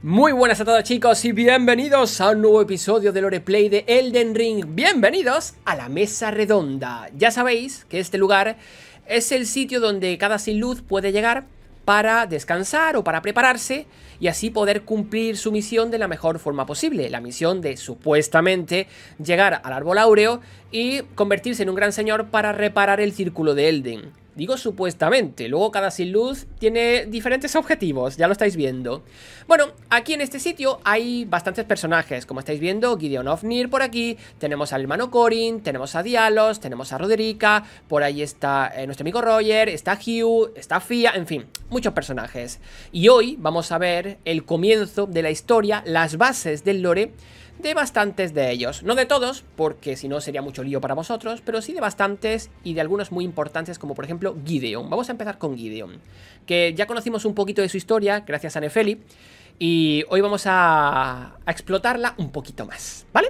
Muy buenas a todos chicos y bienvenidos a un nuevo episodio de Play de Elden Ring Bienvenidos a la mesa redonda Ya sabéis que este lugar es el sitio donde cada sin luz puede llegar para descansar o para prepararse y así poder cumplir su misión de la mejor forma posible, la misión de supuestamente llegar al árbol áureo y convertirse en un gran señor para reparar el círculo de Elden. Digo supuestamente, luego cada sin luz tiene diferentes objetivos, ya lo estáis viendo. Bueno, aquí en este sitio hay bastantes personajes, como estáis viendo, Gideon Ofnir por aquí, tenemos al hermano Corin, tenemos a Dialos, tenemos a Roderica, por ahí está eh, nuestro amigo Roger, está Hugh, está Fia, en fin, muchos personajes. Y hoy vamos a ver el comienzo de la historia, las bases del lore de bastantes de ellos. No de todos, porque si no sería mucho lío para vosotros, pero sí de bastantes y de algunos muy importantes, como por ejemplo Gideon. Vamos a empezar con Gideon, que ya conocimos un poquito de su historia, gracias a Nefeli, y hoy vamos a, explotarla un poquito más, ¿vale?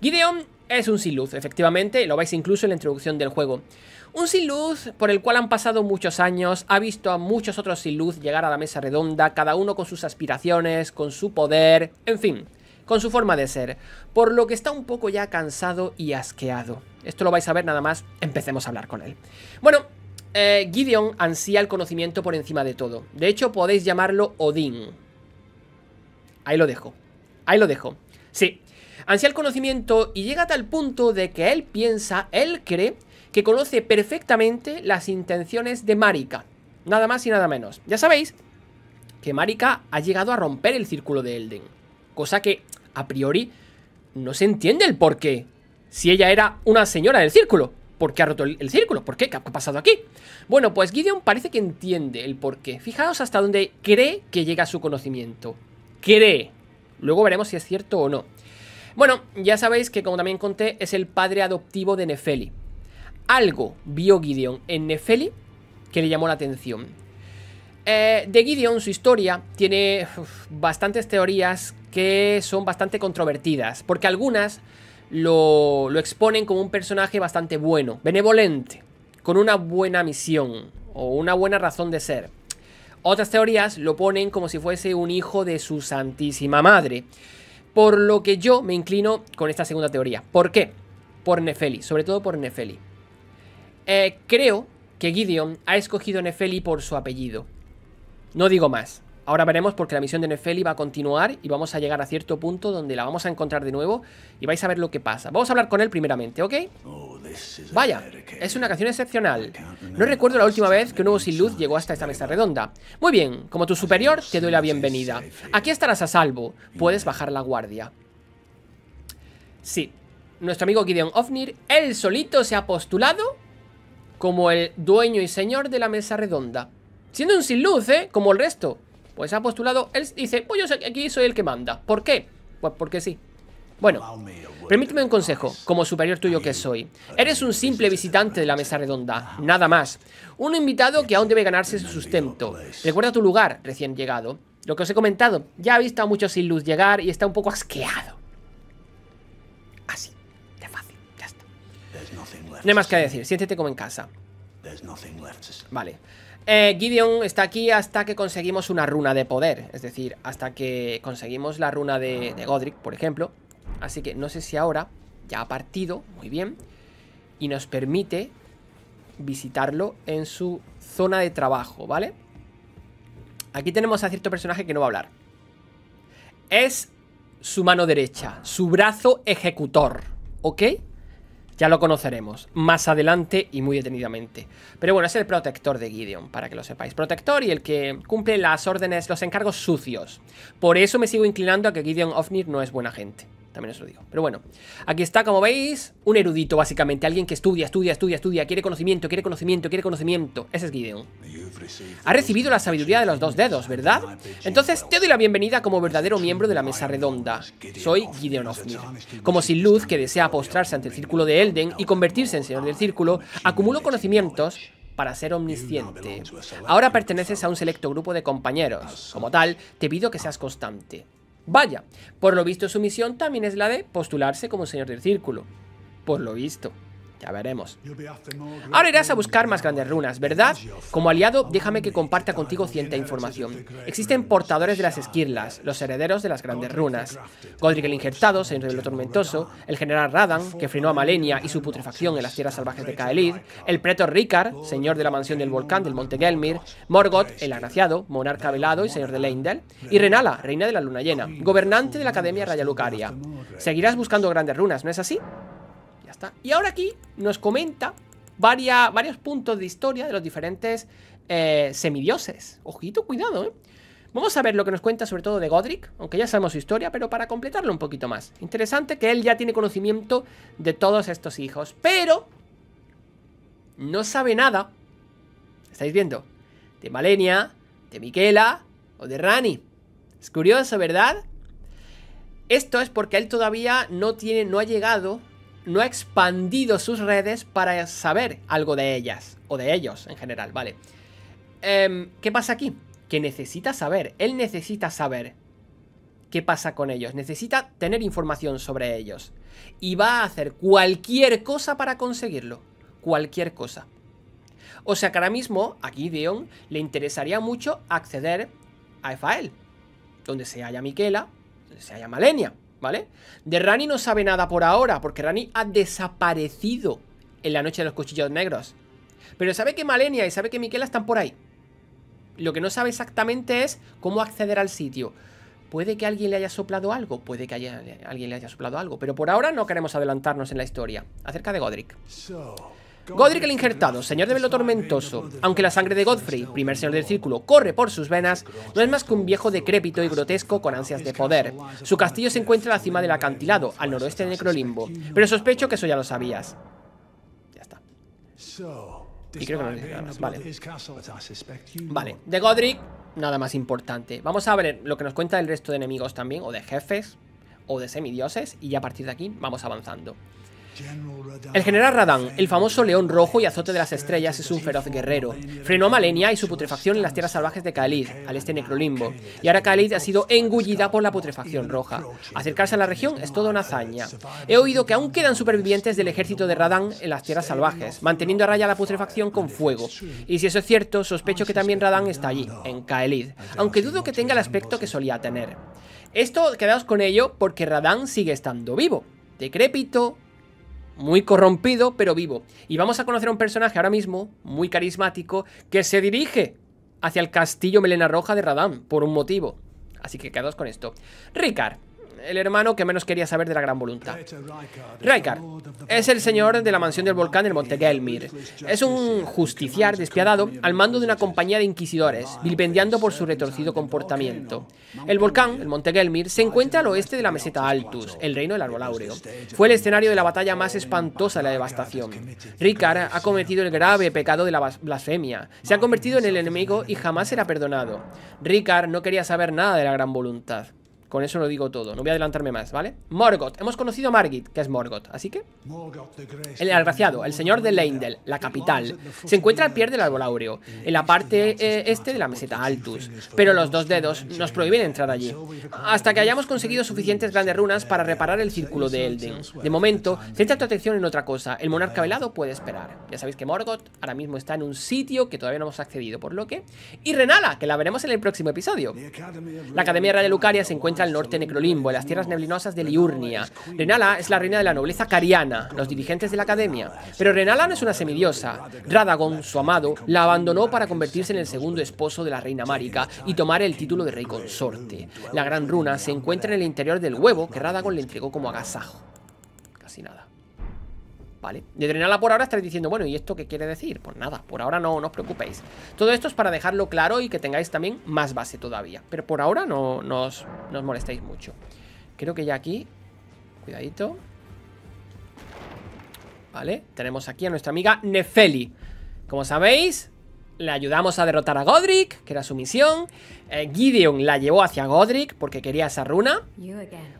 Gideon es un sin luz, efectivamente, lo veis incluso en la introducción del juego. Un sin luz por el cual han pasado muchos años, ha visto a muchos otros sin luz llegar a la mesa redonda, cada uno con sus aspiraciones, con su poder, en fin con su forma de ser, por lo que está un poco ya cansado y asqueado. Esto lo vais a ver nada más, empecemos a hablar con él. Bueno, eh, Gideon ansía el conocimiento por encima de todo. De hecho, podéis llamarlo Odín. Ahí lo dejo. Ahí lo dejo. Sí, ansía el conocimiento y llega a tal punto de que él piensa, él cree, que conoce perfectamente las intenciones de Marika. Nada más y nada menos. Ya sabéis que Marika ha llegado a romper el círculo de Elden. Cosa que a priori, no se entiende el por qué. Si ella era una señora del círculo. ¿Por qué ha roto el, círculo? ¿Por qué? ¿Qué ha pasado aquí? Bueno, pues Gideon parece que entiende el por qué. Fijaos hasta dónde cree que llega su conocimiento. Cree. Luego veremos si es cierto o no. Bueno, ya sabéis que como también conté, es el padre adoptivo de Nefeli. Algo vio Gideon en Nefeli que le llamó la atención. Eh, de Gideon, su historia, tiene bastantes teorías que son bastante controvertidas, porque algunas lo, exponen como un personaje bastante bueno, benevolente, con una buena misión o una buena razón de ser. Otras teorías lo ponen como si fuese un hijo de su santísima madre. Por lo que yo me inclino con esta segunda teoría. ¿Por qué? Por Nefeli, sobre todo por Nefeli. Eh, creo que Gideon ha escogido Nefeli por su apellido. No digo más. Ahora veremos porque la misión de Nefeli va a continuar y vamos a llegar a cierto punto donde la vamos a encontrar de nuevo y vais a ver lo que pasa. Vamos a hablar con él primeramente, ¿ok? Vaya, es una canción excepcional. No recuerdo la última vez que un nuevo sin luz llegó hasta esta mesa redonda. Muy bien, como tu superior, te doy la bienvenida. Aquí estarás a salvo. Puedes bajar la guardia. Sí, nuestro amigo Gideon Ofnir, él solito se ha postulado como el dueño y señor de la mesa redonda. Siendo un sin luz, ¿eh? Como el resto. Pues ha postulado, él dice, pues yo aquí soy el que manda. ¿Por qué? Pues porque sí. Bueno, permíteme un consejo, como superior tuyo que soy. Eres un simple visitante de la mesa redonda, ah, nada más. Un invitado que aún debe ganarse su sustento. Recuerda tu lugar, recién llegado. Lo que os he comentado, ya ha visto a muchos sin luz llegar y está un poco asqueado. Así, de fácil, ya está. No hay más que decir, siéntete como en casa. Vale. Eh, Gideon está aquí hasta que conseguimos una runa de poder. Es decir, hasta que conseguimos la runa de, de Godric, por ejemplo. Así que no sé si ahora ya ha partido, muy bien, y nos permite visitarlo en su zona de trabajo, ¿vale? Aquí tenemos a cierto personaje que no va a hablar. Es su mano derecha, su brazo ejecutor, ¿ok? Ya lo conoceremos más adelante y muy detenidamente. Pero bueno, es el protector de Gideon, para que lo sepáis. Protector y el que cumple las órdenes, los encargos sucios. Por eso me sigo inclinando a que Gideon Ofnir no es buena gente también os digo. Pero bueno, aquí está, como veis, un erudito básicamente, alguien que estudia, estudia, estudia, estudia, quiere conocimiento, quiere conocimiento, quiere conocimiento. Ese es Gideon. Ha recibido la sabiduría de los dos dedos, ¿verdad? Entonces te doy la bienvenida como verdadero miembro de la mesa redonda. Soy Gideon Ofnir. Como sin luz que desea postrarse ante el círculo de Elden y convertirse en señor del círculo, acumulo conocimientos para ser omnisciente. Ahora perteneces a un selecto grupo de compañeros. Como tal, te pido que seas constante. Vaya, por lo visto su misión también es la de postularse como señor del círculo. Por lo visto. Ya veremos. Ahora irás a buscar más grandes runas, ¿verdad? Como aliado, déjame que comparta contigo cierta información. Existen portadores de las esquirlas, los herederos de las grandes runas. Godric el Injertado, señor lo Tormentoso, el general Radan, que frenó a Malenia y su putrefacción en las tierras salvajes de Kaelid, el preto Ricard, señor de la mansión del volcán del monte oh Gelmir, Morgoth, el agraciado, monarca velado y señor de Leindel, y Renala, reina de la luna llena, gobernante de la Academia Raya Lucaria. Seguirás buscando grandes runas, ¿no es así? Y ahora aquí nos comenta varios puntos de historia de los diferentes eh, semidioses. Ojito, cuidado, ¿eh? Vamos a ver lo que nos cuenta sobre todo de Godric, aunque ya sabemos su historia, pero para completarlo un poquito más. Interesante que él ya tiene conocimiento de todos estos hijos, pero no sabe nada, ¿estáis viendo? De Malenia, de Miquela o de Rani. Es curioso, ¿verdad? Esto es porque él todavía no tiene, no ha llegado no ha expandido sus redes para saber algo de ellas, o de ellos en general, ¿vale? Em, ¿Qué pasa aquí? Que necesita saber, él necesita saber qué pasa con ellos, necesita tener información sobre ellos. Y va a hacer cualquier cosa para conseguirlo, cualquier cosa. O sea que ahora mismo aquí Gideon le interesaría mucho acceder a Efael, donde se halla Miquela, donde se halla Malenia. ¿vale? De Rani no sabe nada por ahora, porque Rani ha desaparecido en la noche de los cuchillos negros. Pero sabe que Malenia y sabe que Miquela están por ahí. Lo que no sabe exactamente es cómo acceder al sitio. Puede que alguien le haya soplado algo, puede que alguien le haya soplado algo, pero por ahora no queremos adelantarnos en la historia. Acerca de Godric. Godric el Injertado, señor de velo tormentoso, aunque la sangre de Godfrey, primer señor del círculo, corre por sus venas, no es más que un viejo decrépito y grotesco con ansias de poder. Su castillo se encuentra a la cima del acantilado, al noroeste de Necrolimbo, pero sospecho que eso ya lo sabías. Ya está. Y creo que no nada Vale. Vale, de Godric, nada más importante. Vamos a ver lo que nos cuenta el resto de enemigos también, o de jefes, o de semidioses, y ya a partir de aquí vamos avanzando. El general Radan, el famoso león rojo y azote de las estrellas, es un feroz guerrero. Frenó a Malenia y su putrefacción en las tierras salvajes de Khalid, al este necrolimbo, y ahora Khalid ha sido engullida por la putrefacción roja. Acercarse a la región es toda una hazaña. He oído que aún quedan supervivientes del ejército de Radan en las tierras salvajes, manteniendo a raya la putrefacción con fuego. Y si eso es cierto, sospecho que también Radan está allí, en Khalid, aunque dudo que tenga el aspecto que solía tener. Esto, quedaos con ello, porque Radan sigue estando vivo, decrépito, muy corrompido, pero vivo. Y vamos a conocer a un personaje ahora mismo, muy carismático, que se dirige hacia el castillo Melena Roja de Radam, por un motivo. Así que quedaos con esto. Ricard el hermano que menos quería saber de la gran voluntad. Rikar es el señor de la mansión del volcán del Monte Gelmir. Es un justiciar despiadado al mando de una compañía de inquisidores, vilpendiando por su retorcido comportamiento. El volcán, el Monte Gelmir, se encuentra al oeste de la meseta Altus, el reino del árbol áureo. Fue el escenario de la batalla más espantosa de la devastación. Ricard ha cometido el grave pecado de la blasfemia. Se ha convertido en el enemigo y jamás será perdonado. ricar no quería saber nada de la gran voluntad. Con eso lo digo todo, no voy a adelantarme más, ¿vale? Morgoth, hemos conocido a Margit, que es Morgoth, así que... El agraciado, el señor de Leindel, la capital, se encuentra al pie del árbol áureo, en la parte eh, este de la meseta Altus, pero los dos dedos nos prohíben entrar allí, hasta que hayamos conseguido suficientes grandes runas para reparar el círculo de Elden. De momento, centra tu atención en otra cosa, el monarca velado puede esperar. Ya sabéis que Morgoth ahora mismo está en un sitio que todavía no hemos accedido, por lo que... Y Renala, que la veremos en el próximo episodio. La Academia Real de Lucaria se encuentra al norte Necrolimbo, en las tierras neblinosas de Liurnia. Renala es la reina de la nobleza cariana, los dirigentes de la academia. Pero Renala no es una semidiosa. Radagon, su amado, la abandonó para convertirse en el segundo esposo de la reina Márica y tomar el título de rey consorte. La gran runa se encuentra en el interior del huevo que Radagon le entregó como agasajo. Casi nada. ¿Vale? De drenarla por ahora estaréis diciendo, bueno, ¿y esto qué quiere decir? Pues nada, por ahora no, os preocupéis. Todo esto es para dejarlo claro y que tengáis también más base todavía. Pero por ahora no, nos no os molestéis mucho. Creo que ya aquí... Cuidadito. Vale, tenemos aquí a nuestra amiga Nefeli. Como sabéis, le ayudamos a derrotar a Godric, que era su misión. Eh, Gideon la llevó hacia Godric porque quería esa runa.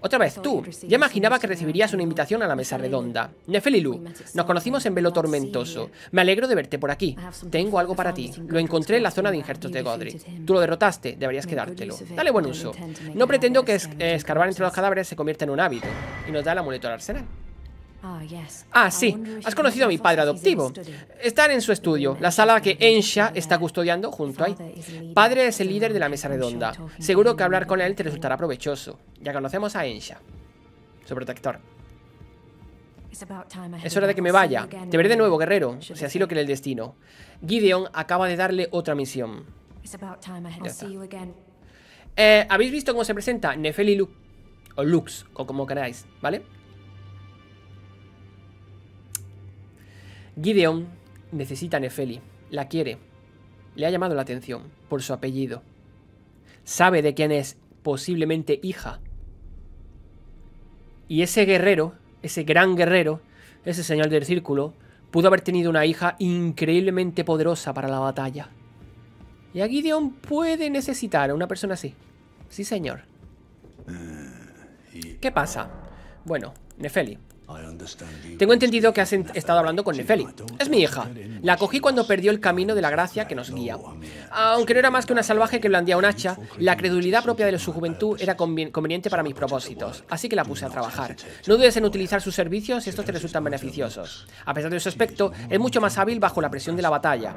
Otra vez tú. Ya imaginaba que recibirías una invitación a la mesa redonda. Nefelilu, nos conocimos en Velo Tormentoso. Me alegro de verte por aquí. Tengo algo para ti. Lo encontré en la zona de injertos de Godric. Tú lo derrotaste, deberías quedártelo. Dale buen uso. No pretendo que eh, escarbar entre los cadáveres se convierta en un hábito y nos da el amuleto al arsenal. Ah, ah sí. Has conocido a mi padre adoptivo. Están en su estudio, la sala que Ensha está custodiando junto a él. Padre es el líder de la mesa redonda. Seguro que hablar con él te resultará provechoso. Ya conocemos a Ensha, su protector. Es hora de que me vaya. Te veré de nuevo, guerrero, si así lo quiere el destino. Gideon acaba de darle otra misión. Eh, ¿Habéis visto cómo se presenta Nefeli Lux O Lux, o como queráis, ¿vale? Gideon necesita a Nefeli, la quiere, le ha llamado la atención por su apellido. Sabe de quién es posiblemente hija. Y ese guerrero, ese gran guerrero, ese señor del círculo, pudo haber tenido una hija increíblemente poderosa para la batalla. Y a Gideon puede necesitar a una persona así. Sí, señor. Eh, ¿Qué pasa? Bueno, Nefeli, tengo entendido que has estado hablando con Nefeli. Es mi hija. La cogí cuando perdió el camino de la gracia que nos guía. Aunque no era más que una salvaje que blandía un hacha, la credulidad propia de su juventud era conveniente para mis propósitos, así que la puse a trabajar. No dudes en utilizar sus servicios si estos te resultan beneficiosos. A pesar de su aspecto, es mucho más hábil bajo la presión de la batalla.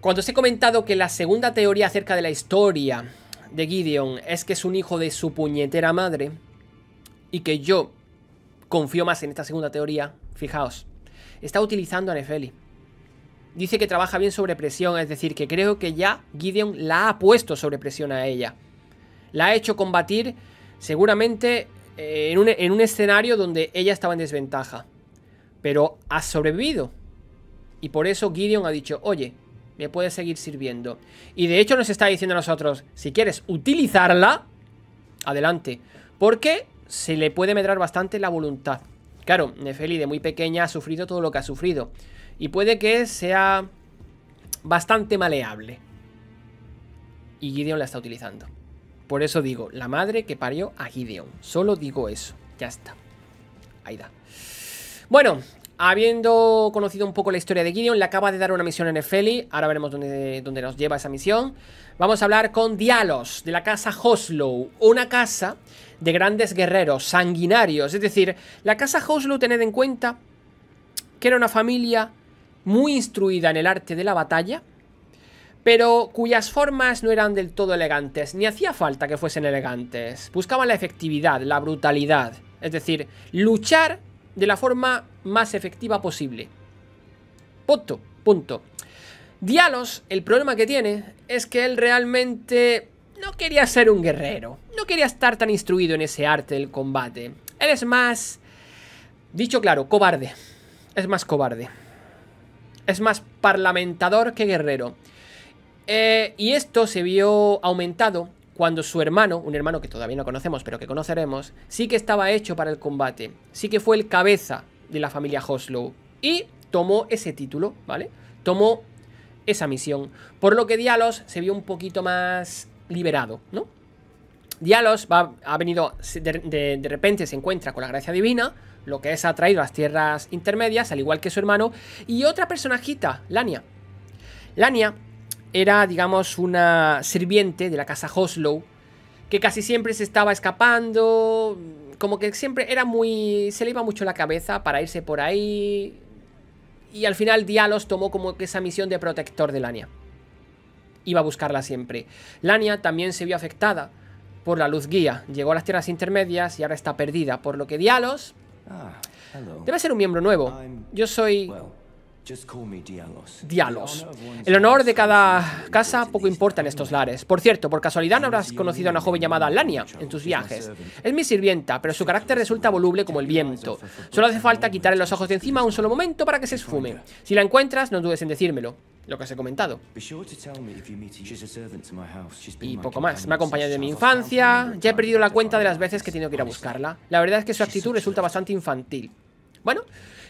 Cuando os he comentado que la segunda teoría acerca de la historia de Gideon es que es un hijo de su puñetera madre, y que yo confío más en esta segunda teoría, fijaos, está utilizando a Nefeli. Dice que trabaja bien sobre presión, es decir, que creo que ya Gideon la ha puesto sobre presión a ella. La ha hecho combatir seguramente eh, en, un, escenario donde ella estaba en desventaja. Pero ha sobrevivido. Y por eso Gideon ha dicho, oye, me puedes seguir sirviendo. Y de hecho nos está diciendo a nosotros, si quieres utilizarla, adelante. Porque se le puede medrar bastante la voluntad. Claro, Nefeli de muy pequeña ha sufrido todo lo que ha sufrido. Y puede que sea bastante maleable. Y Gideon la está utilizando. Por eso digo, la madre que parió a Gideon. Solo digo eso. Ya está. Ahí da. Bueno, habiendo conocido un poco la historia de Gideon, le acaba de dar una misión a Nefeli. Ahora veremos dónde, dónde nos lleva esa misión. Vamos a hablar con Dialos, de la casa Hoslow. Una casa de grandes guerreros, sanguinarios. Es decir, la casa lo tened en cuenta que era una familia muy instruida en el arte de la batalla, pero cuyas formas no eran del todo elegantes, ni hacía falta que fuesen elegantes. Buscaban la efectividad, la brutalidad, es decir, luchar de la forma más efectiva posible. Punto, punto. Dialos, el problema que tiene es que él realmente no quería ser un guerrero, no quería estar tan instruido en ese arte del combate. Él es más, dicho claro, cobarde. Es más cobarde. Es más parlamentador que guerrero. Eh, y esto se vio aumentado cuando su hermano, un hermano que todavía no conocemos, pero que conoceremos, sí que estaba hecho para el combate, sí que fue el cabeza de la familia Hoslow y tomó ese título, ¿vale? Tomó esa misión, por lo que Dialos se vio un poquito más liberado, ¿no? Dialos ha venido, de, repente se encuentra con la gracia divina, lo que es atraído a las tierras intermedias, al igual que su hermano, y otra personajita, Lania. Lania era, digamos, una sirviente de la casa Hoslow, que casi siempre se estaba escapando, como que siempre era muy... se le iba mucho la cabeza para irse por ahí, y al final Dialos tomó como que esa misión de protector de Lania iba a buscarla siempre. Lania también se vio afectada por la luz guía, llegó a las tierras intermedias y ahora está perdida, por lo que Dialos ah, debe ser un miembro nuevo. Yo soy... Dialos. El honor de cada casa poco importa en estos lares. Por cierto, por casualidad no habrás conocido a una joven llamada Lania en tus viajes. Es mi sirvienta, pero su carácter resulta voluble como el viento. Solo hace falta quitarle los ojos de encima un solo momento para que se esfume. Si la encuentras, no dudes en decírmelo lo que os he comentado. Y poco más. Me ha acompañado de mi infancia. Ya he perdido la cuenta de las veces que he tenido que ir a buscarla. La verdad es que su actitud resulta bastante infantil. Bueno,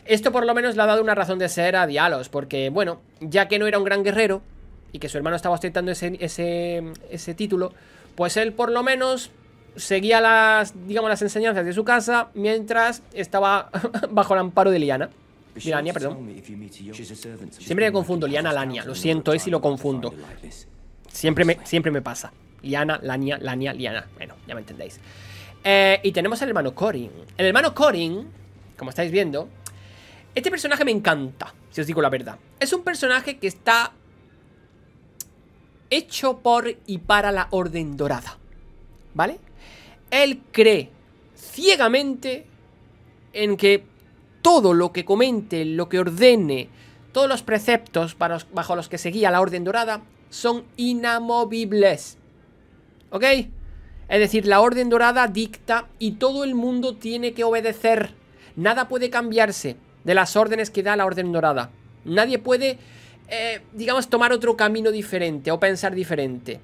esto por lo menos le ha dado una razón de ser a Dialos. Porque, bueno, ya que no era un gran guerrero y que su hermano estaba ostentando ese, ese, ese título, pues él por lo menos seguía las, digamos, las enseñanzas de su casa mientras estaba bajo el amparo de Liana. Lania, perdón. Siempre me confundo, Liana, Lania. Lo siento, es y lo confundo. Siempre me, siempre me pasa. Liana, Lania, Lania, Liana. Bueno, ya me entendéis. Eh, y tenemos al hermano Corin. El hermano Corin, como estáis viendo, este personaje me encanta, si os digo la verdad. Es un personaje que está hecho por y para la Orden Dorada. ¿Vale? Él cree ciegamente en que todo lo que comente, lo que ordene, todos los preceptos bajo los que seguía la Orden Dorada son inamovibles. ¿Ok? Es decir, la Orden Dorada dicta y todo el mundo tiene que obedecer. Nada puede cambiarse de las órdenes que da la Orden Dorada. Nadie puede, eh, digamos, tomar otro camino diferente o pensar diferente.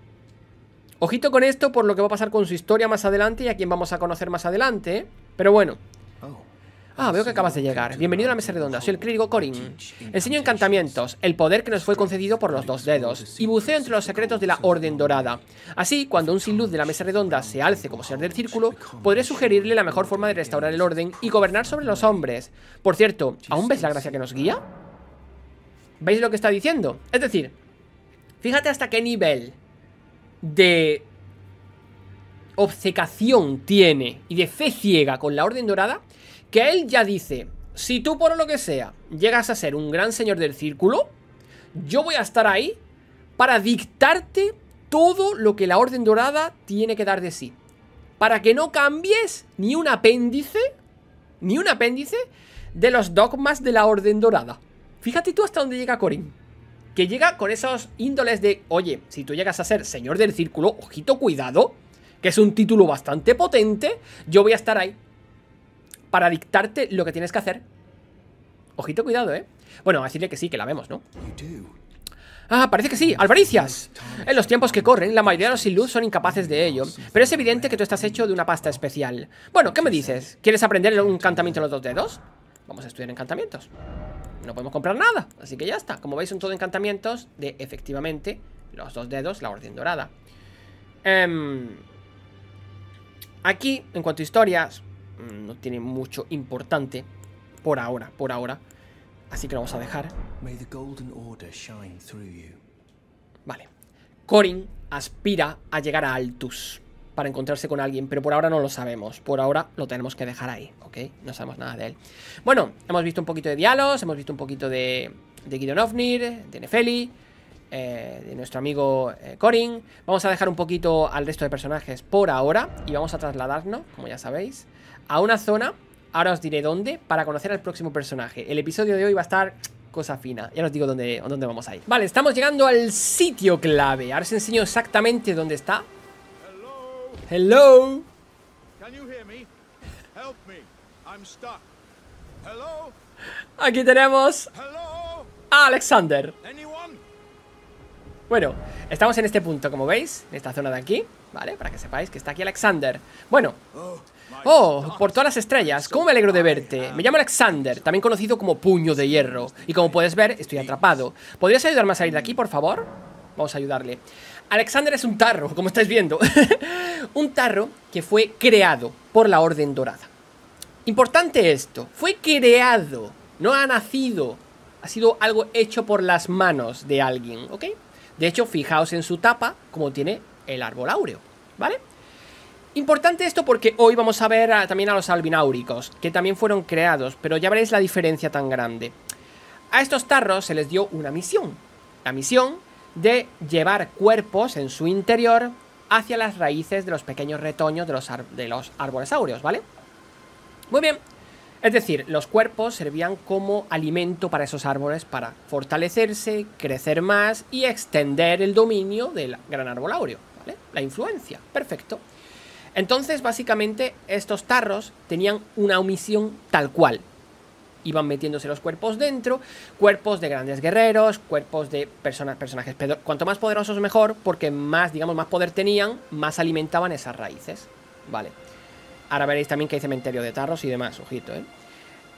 Ojito con esto por lo que va a pasar con su historia más adelante y a quien vamos a conocer más adelante. ¿eh? Pero bueno, Ah, veo que acabas de llegar. Bienvenido a la mesa redonda. Soy el clérigo Corin. Enseño encantamientos, el poder que nos fue concedido por los dos dedos, y buceo entre los secretos de la Orden Dorada. Así, cuando un sin luz de la mesa redonda se alce como ser del círculo, podré sugerirle la mejor forma de restaurar el orden y gobernar sobre los hombres. Por cierto, ¿aún ves la gracia que nos guía? ¿Veis lo que está diciendo? Es decir, fíjate hasta qué nivel de obcecación tiene y de fe ciega con la Orden Dorada que él ya dice, si tú por lo que sea llegas a ser un gran señor del círculo, yo voy a estar ahí para dictarte todo lo que la Orden Dorada tiene que dar de sí. Para que no cambies ni un apéndice, ni un apéndice de los dogmas de la Orden Dorada. Fíjate tú hasta dónde llega Corin. Que llega con esos índoles de, oye, si tú llegas a ser señor del círculo, ojito, cuidado, que es un título bastante potente, yo voy a estar ahí para dictarte lo que tienes que hacer. Ojito, cuidado, ¿eh? Bueno, a decirle que sí, que la vemos, ¿no? Ah, parece que sí, alvaricias. En los tiempos que corren, la mayoría de los sin luz son incapaces de ello, pero es evidente que tú estás hecho de una pasta especial. Bueno, ¿qué me dices? ¿Quieres aprender un encantamiento en los dos dedos? Vamos a estudiar encantamientos. No podemos comprar nada, así que ya está. Como veis, son todo encantamientos de, efectivamente, los dos dedos, la orden dorada. Em, aquí, en cuanto a historias, Mm, no tiene mucho importante por ahora, por ahora. Así que lo vamos a dejar. Vale. Corin aspira a llegar a Altus para encontrarse con alguien, pero por ahora no lo sabemos. Por ahora lo tenemos que dejar ahí, ¿ok? No sabemos nada de él. Bueno, hemos visto un poquito de Dialos, hemos visto un poquito de, de Gideon Ofnir, de Nefeli, eh, de nuestro amigo eh, Corin. Vamos a dejar un poquito al resto de personajes por ahora y vamos a trasladarnos, como ya sabéis, a una zona, ahora os diré dónde, para conocer al próximo personaje. El episodio de hoy va a estar cosa fina, ya os digo dónde, dónde vamos a ir. Vale, estamos llegando al sitio clave, ahora os enseño exactamente dónde está. Hello. Aquí tenemos a Alexander. Bueno, estamos en este punto, como veis, en esta zona de aquí, ¿vale? Para que sepáis que está aquí Alexander. Bueno. Oh, por todas las estrellas, ¿cómo me alegro de verte? Me llamo Alexander, también conocido como Puño de Hierro. Y como puedes ver, estoy atrapado. ¿Podrías ayudarme a salir de aquí, por favor? Vamos a ayudarle. Alexander es un tarro, como estáis viendo. un tarro que fue creado por la Orden Dorada. Importante esto, fue creado, no ha nacido. Ha sido algo hecho por las manos de alguien, ¿ok? De hecho, fijaos en su tapa como tiene el árbol áureo, ¿vale? Importante esto porque hoy vamos a ver ah, también a los albináuricos, que también fueron creados, pero ya veréis la diferencia tan grande. A estos tarros se les dio una misión, la misión de llevar cuerpos en su interior hacia las raíces de los pequeños retoños de los, de los árboles áureos, ¿vale? Muy bien, es decir, los cuerpos servían como alimento para esos árboles para fortalecerse, crecer más y extender el dominio del gran árbol áureo, ¿vale? La influencia, perfecto. Entonces, básicamente, estos tarros tenían una omisión tal cual. Iban metiéndose los cuerpos dentro, cuerpos de grandes guerreros, cuerpos de personas, personajes... Cuanto más poderosos mejor, porque más, digamos, más poder tenían, más alimentaban esas raíces, ¿vale? vale Ahora veréis también que hay cementerio de tarros y demás, ojito, ¿eh?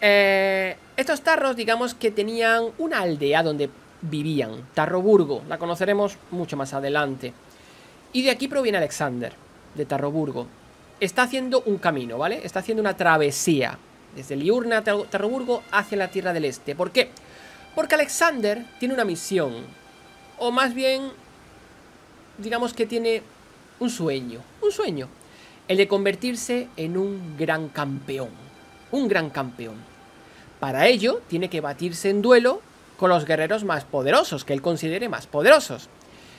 ¿eh? estos tarros, digamos que tenían una aldea donde vivían, Tarroburgo, la conoceremos mucho más adelante. Y de aquí proviene Alexander, de Tarroburgo. Está haciendo un camino, ¿vale? Está haciendo una travesía desde Liurna Tarroburgo hacia la Tierra del Este. ¿Por qué? Porque Alexander tiene una misión, o más bien, digamos que tiene un sueño, un sueño, el de convertirse en un gran campeón. Un gran campeón. Para ello, tiene que batirse en duelo con los guerreros más poderosos, que él considere más poderosos.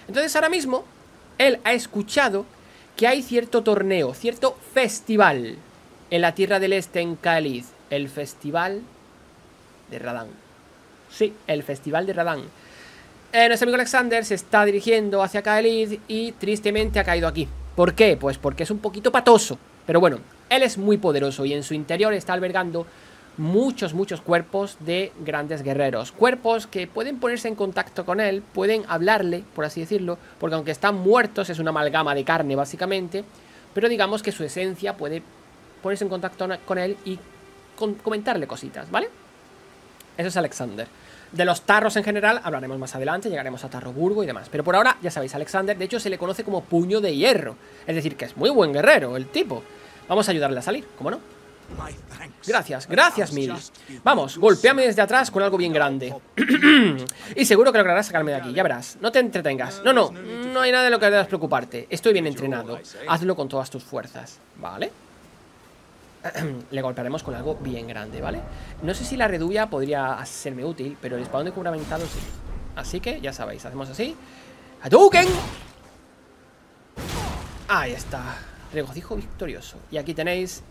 Entonces ahora mismo, él ha escuchado que hay cierto torneo, cierto festival en la Tierra del Este, en Cáliz. El Festival de Radán. Sí, el Festival de Radán. Eh, nuestro amigo Alexander se está dirigiendo hacia Cáliz y tristemente ha caído aquí. ¿Por qué? Pues porque es un poquito patoso. Pero bueno, él es muy poderoso y en su interior está albergando muchos, muchos cuerpos de grandes guerreros. Cuerpos que pueden ponerse en contacto con él, pueden hablarle, por así decirlo, porque aunque están muertos, es una amalgama de carne básicamente, pero digamos que su esencia puede ponerse en contacto con él y comentarle cositas, ¿vale? Eso es Alexander. De los tarros en general hablaremos más adelante, llegaremos a Tarroburgo y demás. Pero por ahora, ya sabéis, Alexander, de hecho, se le conoce como puño de hierro. Es decir, que es muy buen guerrero el tipo. Vamos a ayudarle a salir, ¿cómo no? Gracias, gracias mil. Vamos, golpeame desde atrás con algo bien grande. y seguro que lograrás sacarme de aquí, ya verás. No te entretengas. No, no, no hay nada de lo que debas preocuparte. Estoy bien entrenado. Hazlo con todas tus fuerzas, ¿vale? le golpearemos con algo bien grande, ¿vale? No sé si la reduya podría serme útil, pero el espadón de Ventado sí. Así que, ya sabéis, hacemos así. ¡Aduken! Ahí está. Regocijo victorioso. Y aquí tenéis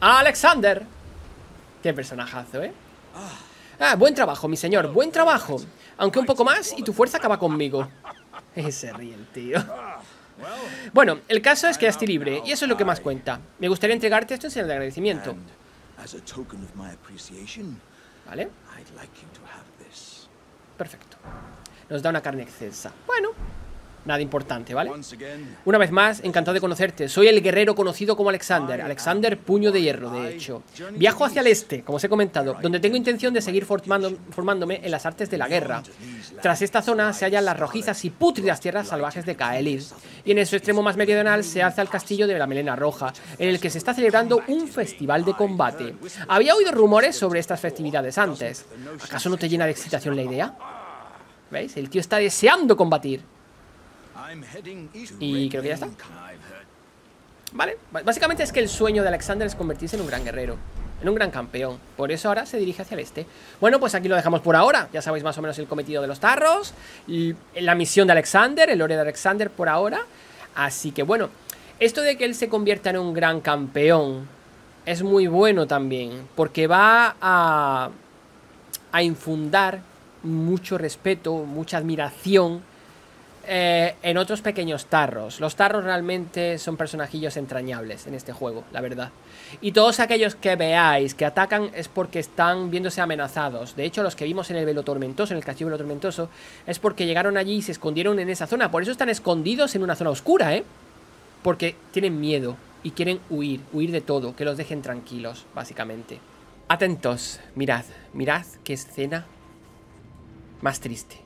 a Alexander. Qué personajazo, ¿eh? Ah, buen trabajo, mi señor. Buen trabajo. Aunque un poco más y tu fuerza acaba conmigo. Ese ríe el tío. Bueno, el caso es que estoy libre, y eso es lo que más cuenta. Me gustaría entregarte esto en señal de agradecimiento. ¿Vale? Perfecto. Nos da una carne excelsa. Bueno, Nada importante, ¿vale? Una vez más, encantado de conocerte. Soy el guerrero conocido como Alexander. Alexander Puño de Hierro, de hecho. Viajo hacia el este, como os he comentado, donde tengo intención de seguir formándome en las artes de la guerra. Tras esta zona se hallan las rojizas y pútridas tierras salvajes de Caelis Y en su extremo más meridional se alza el castillo de la Melena Roja, en el que se está celebrando un festival de combate. Había oído rumores sobre estas festividades antes. ¿Acaso no te llena de excitación la idea? ¿Veis? El tío está deseando combatir. Y creo que ya está. Vale, básicamente es que el sueño de Alexander es convertirse en un gran guerrero en un gran campeón. Por eso ahora se dirige hacia el este. Bueno, pues aquí lo dejamos por ahora. Ya sabéis más o menos el cometido de los tarros, la misión de Alexander, el lore de Alexander por ahora. Así que bueno, esto de que él se convierta en un gran campeón es muy bueno también, porque va a, a infundar mucho respeto, mucha admiración eh, en otros pequeños tarros. Los tarros realmente son personajillos entrañables en este juego, la verdad. Y todos aquellos que veáis que atacan es porque están viéndose amenazados. De hecho, los que vimos en el Velo Tormentoso, en el Castillo Velo Tormentoso, es porque llegaron allí y se escondieron en esa zona. Por eso están escondidos en una zona oscura, ¿eh? Porque tienen miedo y quieren huir, huir de todo, que los dejen tranquilos, básicamente. Atentos, mirad, mirad qué escena más triste.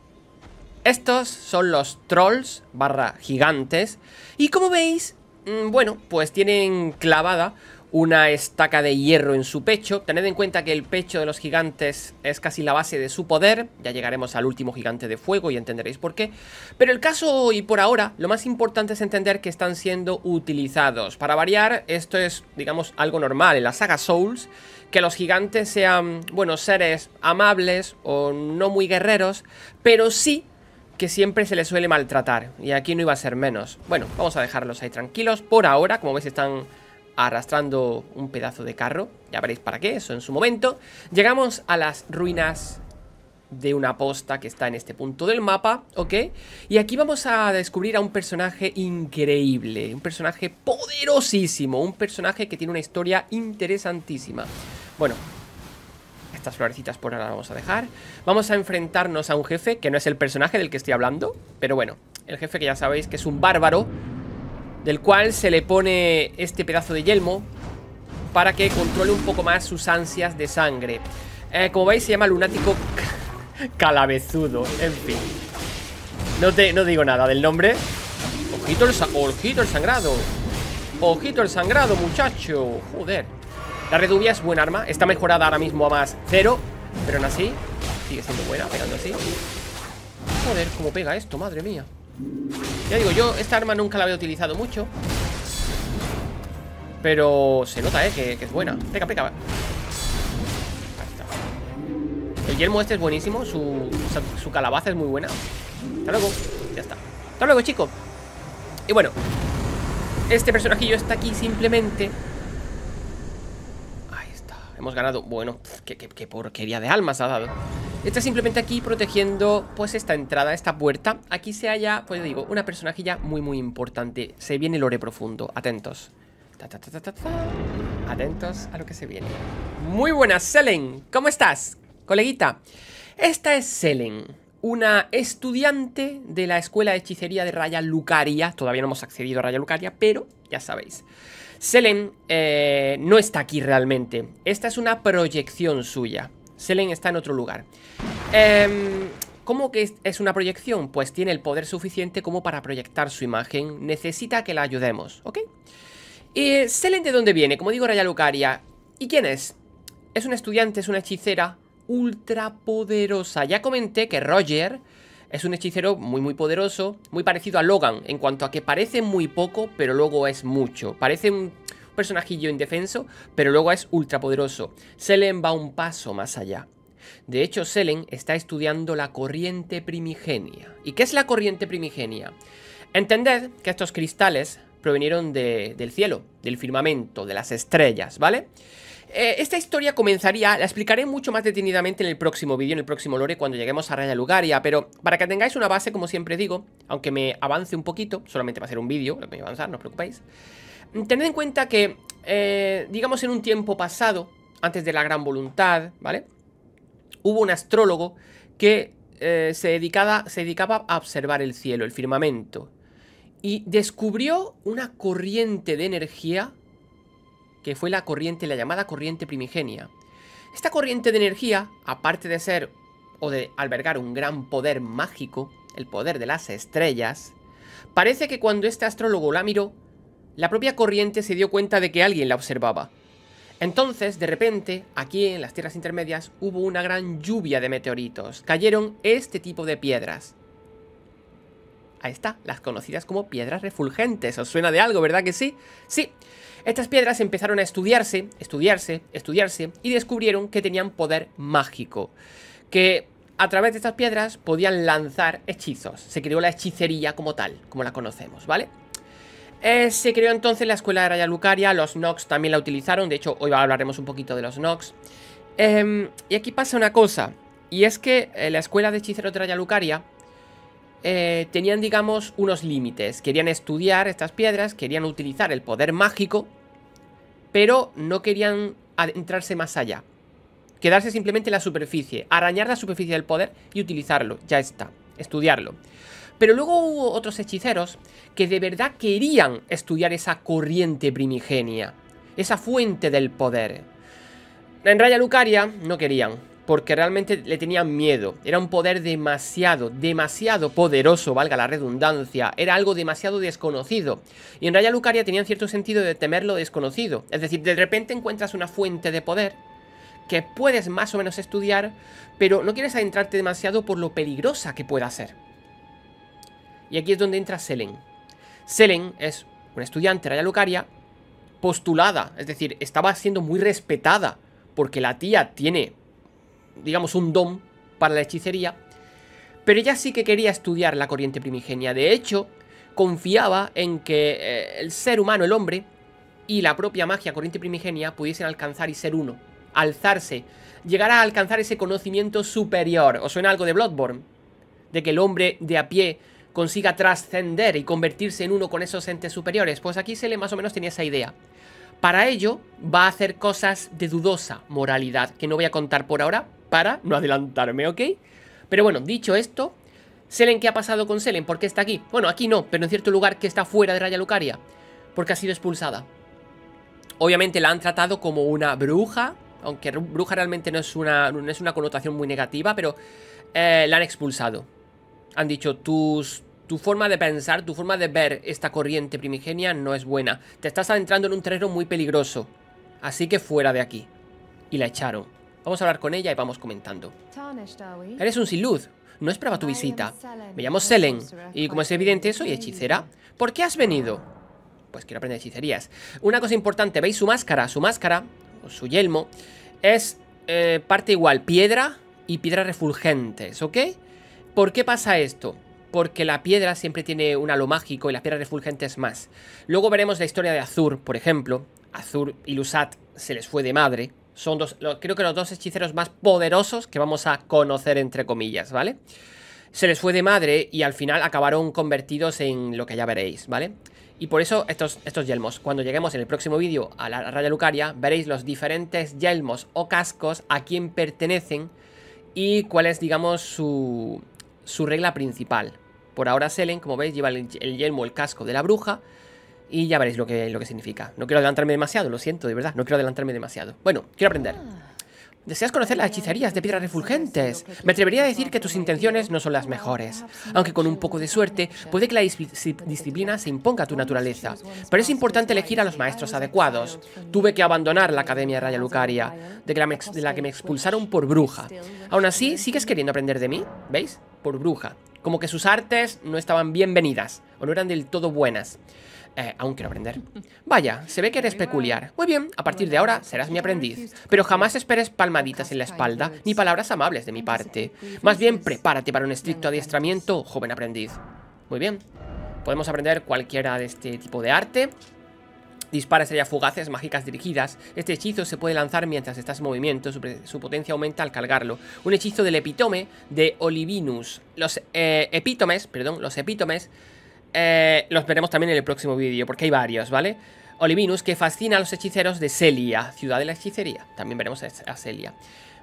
Estos son los trolls barra gigantes. Y como veis, mm, bueno, pues tienen clavada una estaca de hierro en su pecho. Tened en cuenta que el pecho de los gigantes es casi la base de su poder. Ya llegaremos al último gigante de fuego y entenderéis por qué. Pero el caso y por ahora, lo más importante es entender que están siendo utilizados. Para variar, esto es, digamos, algo normal en la saga Souls, que los gigantes sean, bueno, seres amables o no muy guerreros, pero sí que siempre se le suele maltratar. Y aquí no iba a ser menos. Bueno, vamos a dejarlos ahí tranquilos. Por ahora, como veis, están arrastrando un pedazo de carro. Ya veréis para qué, eso en su momento. Llegamos a las ruinas de una posta que está en este punto del mapa, ¿ok? Y aquí vamos a descubrir a un personaje increíble, un personaje poderosísimo, un personaje que tiene una historia interesantísima. Bueno, estas florecitas por ahora las vamos a dejar. Vamos a enfrentarnos a un jefe, que no es el personaje del que estoy hablando, pero bueno, el jefe que ya sabéis que es un bárbaro, del cual se le pone este pedazo de yelmo para que controle un poco más sus ansias de sangre. Eh, como veis se llama lunático calabezudo, en fin. No, te, no digo nada del nombre. Ojito el, ojito el sangrado. Ojito el sangrado, muchacho. Joder. La redubia es buen arma, está mejorada ahora mismo a más cero. pero aún así sigue siendo buena, pegando así. Joder, cómo pega esto, madre mía. Ya digo, yo esta arma nunca la había utilizado mucho. Pero se nota, ¿eh? Que, es buena. Pega, pega. Ahí El yelmo este es buenísimo. Su, su calabaza es muy buena. Hasta luego. Ya está. Hasta luego, chicos. Y bueno. Este personajillo está aquí simplemente ganado, bueno, que qué, porquería de almas ha dado Está simplemente aquí protegiendo, pues, esta entrada, esta puerta Aquí se halla, pues digo, una personajilla muy, muy importante Se viene el ore profundo, atentos Atentos a lo que se viene Muy buenas, Selen, ¿cómo estás? Coleguita Esta es Selen una estudiante de la Escuela de Hechicería de Raya Lucaria Todavía no hemos accedido a Raya Lucaria, pero ya sabéis Selen eh, no está aquí realmente. Esta es una proyección suya. Selen está en otro lugar. Em, ¿Cómo que es una proyección? Pues tiene el poder suficiente como para proyectar su imagen. Necesita que la ayudemos, ¿ok? Y Selen, ¿de dónde viene? Como digo, Raya Lucaria. ¿Y quién es? Es una estudiante, es una hechicera ultrapoderosa. Ya comenté que Roger es un hechicero muy muy poderoso, muy parecido a Logan, en cuanto a que parece muy poco, pero luego es mucho. Parece un personajillo indefenso, pero luego es ultra poderoso. Selen va un paso más allá. De hecho, Selen está estudiando la corriente primigenia. ¿Y qué es la corriente primigenia? Entended que estos cristales provinieron del cielo, del firmamento, de las estrellas, ¿vale? vale eh, esta historia comenzaría, la explicaré mucho más detenidamente en el próximo vídeo, en el próximo lore, cuando lleguemos a Raya Lugaria, pero para que tengáis una base, como siempre digo, aunque me avance un poquito, solamente va a ser un vídeo, lo avanzar, no os preocupéis, tened en cuenta que, eh, digamos en un tiempo pasado, antes de la Gran Voluntad, ¿vale? Hubo un astrólogo que eh, se, dedicaba, se dedicaba a observar el cielo, el firmamento, y descubrió una corriente de energía que fue la corriente, la llamada corriente primigenia. Esta corriente de energía, aparte de ser o de albergar un gran poder mágico, el poder de las estrellas, parece que cuando este astrólogo la miró, la propia corriente se dio cuenta de que alguien la observaba. Entonces, de repente, aquí en las tierras intermedias hubo una gran lluvia de meteoritos. Cayeron este tipo de piedras. Ahí está, las conocidas como piedras refulgentes. ¿Os suena de algo, verdad que sí? Sí, estas piedras empezaron a estudiarse, estudiarse, estudiarse y descubrieron que tenían poder mágico. Que a través de estas piedras podían lanzar hechizos. Se creó la hechicería como tal, como la conocemos, ¿vale? Eh, se creó entonces la escuela de Raya los Nox también la utilizaron, de hecho hoy hablaremos un poquito de los Nox. Em, y aquí pasa una cosa, y es que eh, la escuela de hechiceros de Raya eh, tenían, digamos, unos límites. Querían estudiar estas piedras, querían utilizar el poder mágico, pero no querían adentrarse más allá. Quedarse simplemente en la superficie, arañar la superficie del poder y utilizarlo, ya está, estudiarlo. Pero luego hubo otros hechiceros que de verdad querían estudiar esa corriente primigenia, esa fuente del poder. En Raya Lucaria no querían, porque realmente le tenían miedo. Era un poder demasiado, demasiado poderoso, valga la redundancia. Era algo demasiado desconocido. Y en Raya Lucaria tenían cierto sentido de temer lo desconocido. Es decir, de repente encuentras una fuente de poder que puedes más o menos estudiar, pero no quieres adentrarte demasiado por lo peligrosa que pueda ser. Y aquí es donde entra Selen. Selen es una estudiante Raya Lucaria postulada, es decir, estaba siendo muy respetada porque la tía tiene digamos, un don para la hechicería, pero ella sí que quería estudiar la corriente primigenia. De hecho, confiaba en que eh, el ser humano, el hombre, y la propia magia corriente primigenia pudiesen alcanzar y ser uno, alzarse, llegar a alcanzar ese conocimiento superior. ¿Os suena algo de Bloodborne? De que el hombre de a pie consiga trascender y convertirse en uno con esos entes superiores. Pues aquí Sele más o menos tenía esa idea. Para ello va a hacer cosas de dudosa moralidad, que no voy a contar por ahora, para no adelantarme, ¿ok? Pero bueno, dicho esto, Selen, ¿qué ha pasado con Selen? ¿Por qué está aquí? Bueno, aquí no, pero en cierto lugar que está fuera de Raya Lucaria, porque ha sido expulsada. Obviamente la han tratado como una bruja, aunque bruja realmente no es una, es una connotación muy negativa, pero eh, la han expulsado. Han dicho, tus, tu forma de pensar, tu forma de ver esta corriente primigenia no es buena. Te estás adentrando en un terreno muy peligroso. Así que fuera de aquí. Y la echaron. Vamos a hablar con ella y vamos comentando. Eres un sin luz. No esperaba tu visita. Me llamo Selen, y como es evidente, soy hechicera. ¿Por qué has venido? Pues quiero aprender hechicerías. Una cosa importante, ¿veis su máscara? Su máscara, o su yelmo, es eh, parte igual piedra y piedra refulgentes, ¿ok? ¿Por qué pasa esto? Porque la piedra siempre tiene un halo mágico y las piedras refulgentes más. Luego veremos la historia de Azur, por ejemplo. Azur y Lusat se les fue de madre, son dos, creo que los dos hechiceros más poderosos que vamos a conocer, entre comillas, ¿vale? Se les fue de madre y al final acabaron convertidos en lo que ya veréis, ¿vale? Y por eso estos, estos yelmos. Cuando lleguemos en el próximo vídeo a la Raya Lucaria, veréis los diferentes yelmos o cascos, a quién pertenecen y cuál es, digamos, su, su regla principal. Por ahora Selen, como veis, lleva el, el yelmo, el casco de la bruja y ya veréis lo que, lo que significa. No quiero adelantarme demasiado, lo siento, de verdad. No quiero adelantarme demasiado. Bueno, quiero aprender. Deseas conocer las hechicerías de piedras refulgentes. Me atrevería a decir que tus intenciones no son las mejores. Aunque con un poco de suerte, puede que la disciplina se imponga a tu naturaleza. Pero es importante elegir a los maestros adecuados. Tuve que abandonar la Academia Raya Lucaria, de, la de la que me expulsaron por bruja. Aún así, ¿sigues queriendo aprender de mí? ¿Veis? Por bruja. Como que sus artes no estaban bienvenidas, o no eran del todo buenas. Eh, aún quiero aprender. Vaya, se ve que eres peculiar. Muy bien, a partir de ahora serás mi aprendiz. Pero jamás esperes palmaditas en la espalda ni palabras amables de mi parte. Más bien, prepárate para un estricto adiestramiento, joven aprendiz. Muy bien. Podemos aprender cualquiera de este tipo de arte. Dispara estrellas fugaces mágicas dirigidas. Este hechizo se puede lanzar mientras estás en movimiento. Su, potencia aumenta al cargarlo. Un hechizo del epítome de Olivinus. Los eh, epítomes, perdón, los epítomes eh, los veremos también en el próximo vídeo, porque hay varios, ¿vale? Olivinus, que fascina a los hechiceros de Celia, ciudad de la hechicería. También veremos a Celia.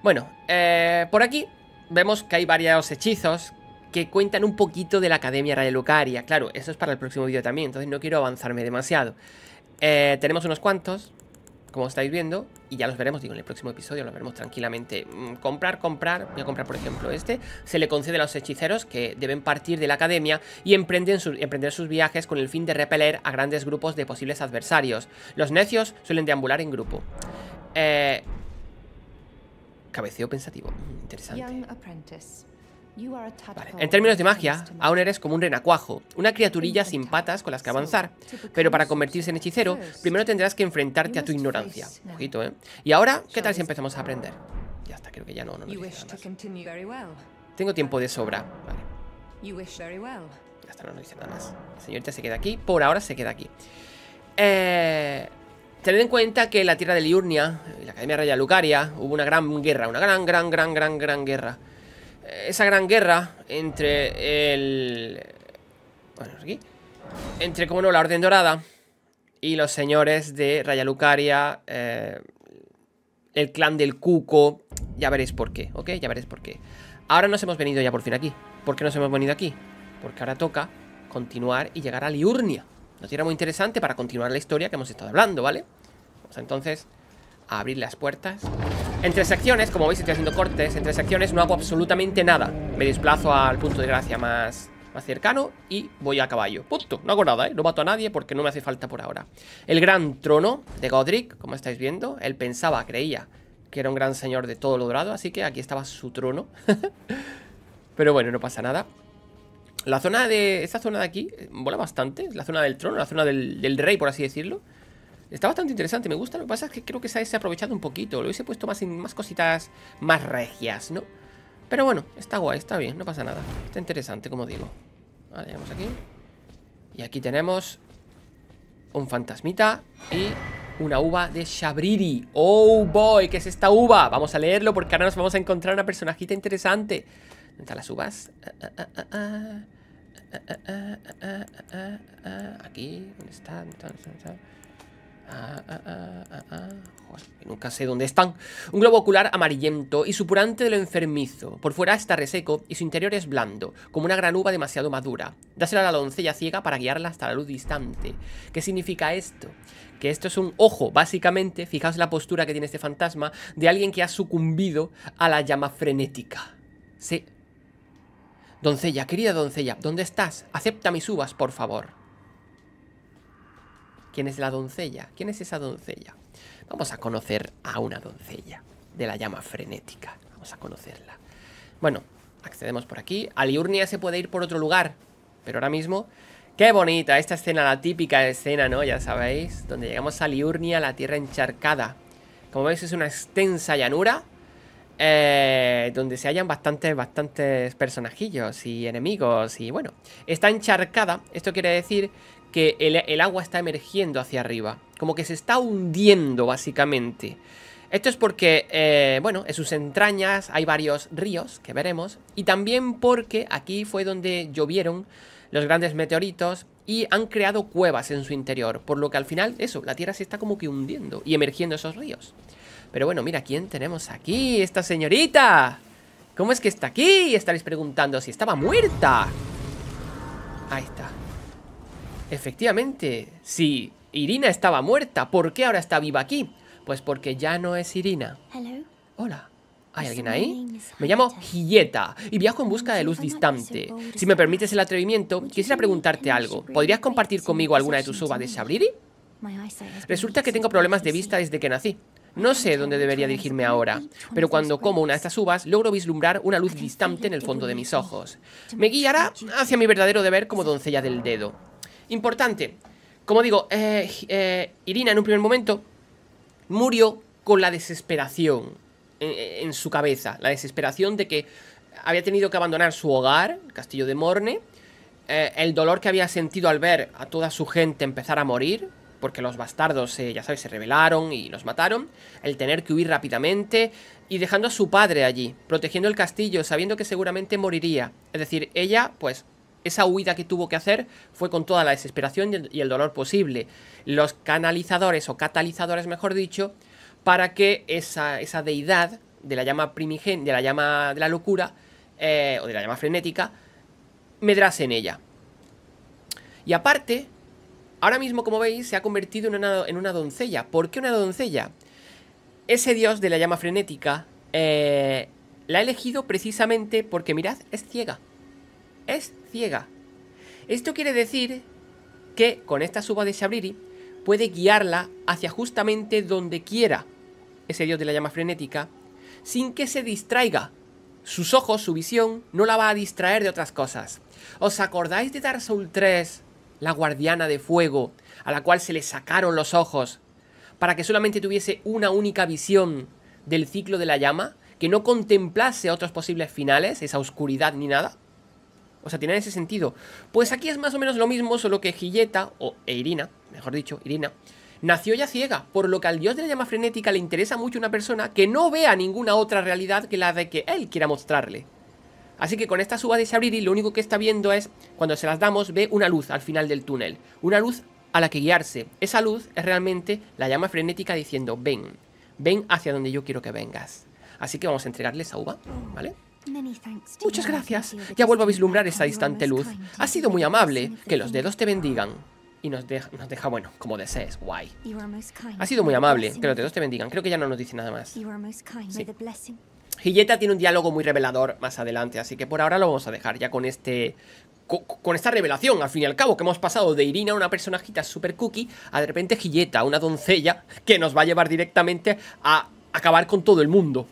Bueno, eh, por aquí vemos que hay varios hechizos que cuentan un poquito de la Academia Lucaria. Claro, eso es para el próximo vídeo también, entonces no quiero avanzarme demasiado. Eh, tenemos unos cuantos, como estáis viendo, y ya los veremos, digo, en el próximo episodio los veremos tranquilamente. Mm, comprar, comprar, voy a comprar por ejemplo este, se le concede a los hechiceros que deben partir de la academia y emprenden emprender sus viajes con el fin de repeler a grandes grupos de posibles adversarios. Los necios suelen deambular en grupo. Eh, cabeceo pensativo, mm, interesante. En términos de magia, aún eres como un renacuajo, una criaturilla sin patas con las que avanzar. Pero para convertirse en hechicero, primero tendrás que enfrentarte a tu ignorancia. poquito, ¿eh? Y ahora, ¿qué tal si empezamos a aprender? Ya está, creo que ya no, no nada más. Tengo tiempo de sobra. Vale. Ya está, no nos dice nada más. La señorita se queda aquí. Por ahora se queda aquí. Eh... Tened en cuenta que en la tierra de Liurnia, en la Academia Raya Lucaria, hubo una gran guerra, una gran, gran, gran, gran, gran guerra esa gran guerra entre el... Bueno, aquí. Entre, como no, la Orden Dorada y los señores de Raya Lucaria, eh, el clan del Cuco. Ya veréis por qué, ¿ok? Ya veréis por qué. Ahora nos hemos venido ya por fin aquí. ¿Por qué nos hemos venido aquí? Porque ahora toca continuar y llegar a Liurnia. Nos era muy interesante para continuar la historia que hemos estado hablando, ¿vale? Vamos entonces a abrir las puertas entre secciones, como veis estoy haciendo cortes, entre secciones no hago absolutamente nada. Me desplazo al punto de gracia más, más cercano y voy a caballo. Punto. No hago nada, ¿eh? No mato a nadie porque no me hace falta por ahora. El gran trono de Godric, como estáis viendo, él pensaba, creía que era un gran señor de todo lo dorado, así que aquí estaba su trono. Pero bueno, no pasa nada. La zona de... Esta zona de aquí eh, mola bastante. La zona del trono, la zona del, del rey, por así decirlo. Está bastante interesante, me gusta. Lo que pasa es que creo que se ha desaprovechado un poquito. Lo hubiese puesto más más cositas más regias, ¿no? Pero bueno, está guay, está bien, no pasa nada. Está interesante, como digo. Vale, vamos aquí. Y aquí tenemos un fantasmita y una uva de Shabriri. ¡Oh, boy! ¿Qué es esta uva? Vamos a leerlo porque ahora nos vamos a encontrar una personajita interesante. ¿Dónde están las uvas? Aquí, ¿dónde está? ¿Dónde está? está? Ah, ah, ah, nunca sé dónde están. Un globo ocular amarillento y supurante de lo enfermizo. Por fuera está reseco y su interior es blando, como una gran uva demasiado madura. Dásela a la doncella ciega para guiarla hasta la luz distante. ¿Qué significa esto? Que esto es un ojo, básicamente, fijaos la postura que tiene este fantasma, de alguien que ha sucumbido a la llama frenética. Sí. Doncella, querida doncella, ¿dónde estás? Acepta mis uvas, por favor. ¿Quién es la doncella? ¿Quién es esa doncella? Vamos a conocer a una doncella de la llama frenética. Vamos a conocerla. Bueno, accedemos por aquí. A Liurnia se puede ir por otro lugar, pero ahora mismo... ¡Qué bonita! Esta escena, la típica escena, ¿no? Ya sabéis, donde llegamos a Liurnia, la tierra encharcada. Como veis, es una extensa llanura eh, donde se hallan bastantes, bastantes personajillos y enemigos y bueno, está encharcada, esto quiere decir que el, agua está emergiendo hacia arriba. Como que se está hundiendo, básicamente. Esto es porque, eh, bueno, en sus entrañas hay varios ríos que veremos. Y también porque aquí fue donde llovieron los grandes meteoritos y han creado cuevas en su interior. Por lo que al final, eso, la Tierra se está como que hundiendo y emergiendo esos ríos. Pero bueno, mira, ¿quién tenemos aquí? ¡Esta señorita! ¿Cómo es que está aquí? Estaréis preguntando si estaba muerta. Ahí está. Efectivamente, si Irina estaba muerta, ¿por qué ahora está viva aquí? Pues porque ya no es Irina. Hola. ¿Hay alguien ahí? Me llamo Gilleta y viajo en busca de luz distante. Si me permites el atrevimiento, quisiera preguntarte algo. ¿Podrías compartir conmigo alguna de tus uvas de Shabriri? Resulta que tengo problemas de vista desde que nací. No sé dónde debería dirigirme ahora, pero cuando como una de estas uvas logro vislumbrar una luz distante en el fondo de mis ojos. Me guiará hacia mi verdadero deber como doncella del dedo. Importante, como digo, eh, eh, Irina en un primer momento murió con la desesperación en, su cabeza, la desesperación de que había tenido que abandonar su hogar, el castillo de Morne, eh, el dolor que había sentido al ver a toda su gente empezar a morir, porque los bastardos, ya sabes, se rebelaron y los mataron, el tener que huir rápidamente y dejando a su padre allí, protegiendo el castillo, sabiendo que seguramente moriría. Es decir, ella, pues, esa huida que tuvo que hacer fue con toda la desesperación y el dolor posible. Los canalizadores o catalizadores, mejor dicho, para que esa, esa deidad de la llama primigen, de la llama de la locura, eh, o de la llama frenética, medrase en ella. Y aparte, ahora mismo, como veis, se ha convertido en una, en una doncella. ¿Por qué una doncella? Ese dios de la llama frenética eh, la ha elegido precisamente porque, mirad, es ciega es ciega. Esto quiere decir que con esta suba de Shabriri puede guiarla hacia justamente donde quiera ese dios de la llama frenética sin que se distraiga. Sus ojos, su visión, no la va a distraer de otras cosas. ¿Os acordáis de Dark Souls 3, la guardiana de fuego, a la cual se le sacaron los ojos para que solamente tuviese una única visión del ciclo de la llama, que no contemplase otros posibles finales, esa oscuridad ni nada? O sea, tiene ese sentido. Pues aquí es más o menos lo mismo, solo que Gilleta, o Irina, mejor dicho, Irina, nació ya ciega, por lo que al dios de la llama frenética le interesa mucho una persona que no vea ninguna otra realidad que la de que él quiera mostrarle. Así que con esta uvas de Sabriri lo único que está viendo es, cuando se las damos, ve una luz al final del túnel. Una luz a la que guiarse. Esa luz es realmente la llama frenética diciendo, ven, ven hacia donde yo quiero que vengas. Así que vamos a entregarle esa uva, ¿vale? Muchas gracias. Ya vuelvo a vislumbrar esa distante luz. Ha sido muy amable. Que los dedos te bendigan. Y nos, nos deja, bueno, como desees. Guay. Ha sido muy amable. Que los dedos te bendigan. Creo que ya no nos dice nada más. Sí. Gilleta tiene un diálogo muy revelador más adelante, así que por ahora lo vamos a dejar ya con este con esta revelación, al fin y al cabo, que hemos pasado de Irina, una personajita super cookie, a de repente Gilleta, una doncella, que nos va a llevar directamente a acabar con todo el mundo.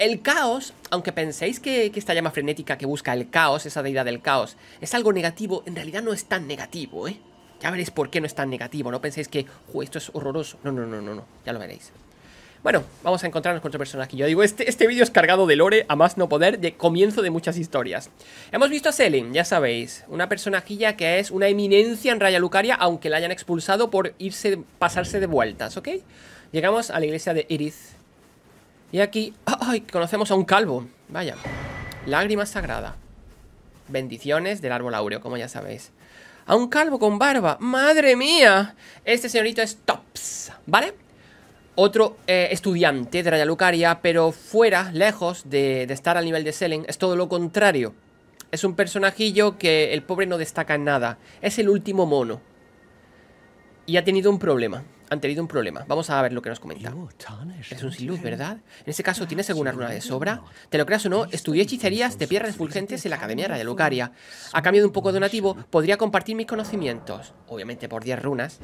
El caos, aunque penséis que, esta llama frenética que busca el caos, esa deidad del caos, es algo negativo, en realidad no es tan negativo, ¿eh? Ya veréis por qué no es tan negativo, no penséis que esto es horroroso. No, no, no, no, no, ya lo veréis. Bueno, vamos a encontrarnos con otro personaje. Yo digo, este, este vídeo es cargado de lore, a más no poder, de comienzo de muchas historias. Hemos visto a Selim, ya sabéis, una personajilla que es una eminencia en Raya Lucaria, aunque la hayan expulsado por irse, pasarse de vueltas, ¿ok? Llegamos a la iglesia de Iris, y aquí... ¡Ay! Conocemos a un calvo. Vaya. Lágrima sagrada. Bendiciones del árbol aureo, como ya sabéis. A un calvo con barba. ¡Madre mía! Este señorito es Tops, ¿vale? Otro eh, estudiante de Raya pero fuera, lejos de, de estar al nivel de Selen, es todo lo contrario. Es un personajillo que el pobre no destaca en nada. Es el último mono. Y ha tenido un problema han tenido un problema. Vamos a ver lo que nos comenta. Es un Silus, ¿verdad? En ese caso, ¿tienes alguna runa de sobra? Te lo creas o no, estudié hechicerías de piedras fulgentes en la Academia de Lucaria. A cambio de un poco de donativo, podría compartir mis conocimientos. Obviamente por 10 runas.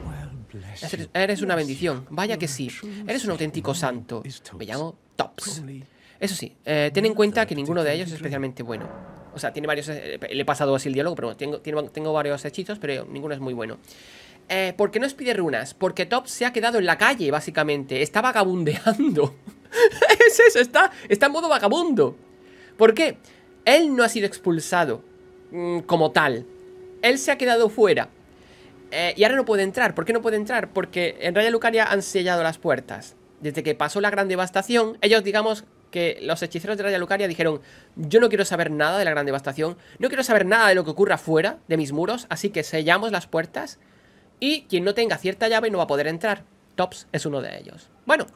Eres una bendición. Vaya que sí. Eres un auténtico santo. Me llamo Tops. Eso sí, eh, ten en cuenta que ninguno de ellos es especialmente bueno. O sea, tiene varios... Eh, le he pasado así el diálogo, pero tengo, tengo varios hechizos, pero ninguno es muy bueno. Eh, ¿Por qué no expide runas? Porque Top se ha quedado en la calle, básicamente. Está vagabundeando. es eso, está, está en modo vagabundo. ¿Por qué? Él no ha sido expulsado mm, como tal. Él se ha quedado fuera. Eh, y ahora no puede entrar. ¿Por qué no puede entrar? Porque en Raya Lucaria han sellado las puertas. Desde que pasó la gran devastación, ellos, digamos, que los hechiceros de Raya Lucaria dijeron: Yo no quiero saber nada de la gran devastación, no quiero saber nada de lo que ocurra fuera de mis muros, así que sellamos las puertas y quien no tenga cierta llave no va a poder entrar. Tops es uno de ellos. Bueno,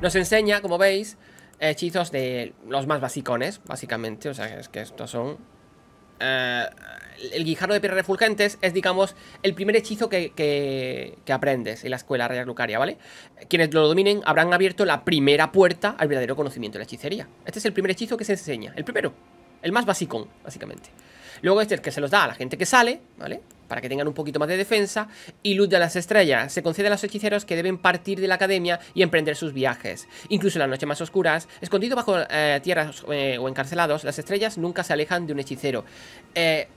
nos enseña, como veis, hechizos de los más basicones, básicamente. O sea, es que estos son... Eh, el guijarro de piedras refulgentes es, digamos, el primer hechizo que, que, aprendes en la escuela real lucaria, ¿vale? Quienes lo dominen habrán abierto la primera puerta al verdadero conocimiento de la hechicería. Este es el primer hechizo que se enseña, el primero, el más basicón, básicamente. Luego este es el que se los da a la gente que sale, ¿vale? para que tengan un poquito más de defensa, y Luz de las Estrellas se concede a los hechiceros que deben partir de la academia y emprender sus viajes. Incluso en las noches más oscuras, escondidos bajo tierra eh, tierras eh, o encarcelados, las estrellas nunca se alejan de un hechicero. Eh,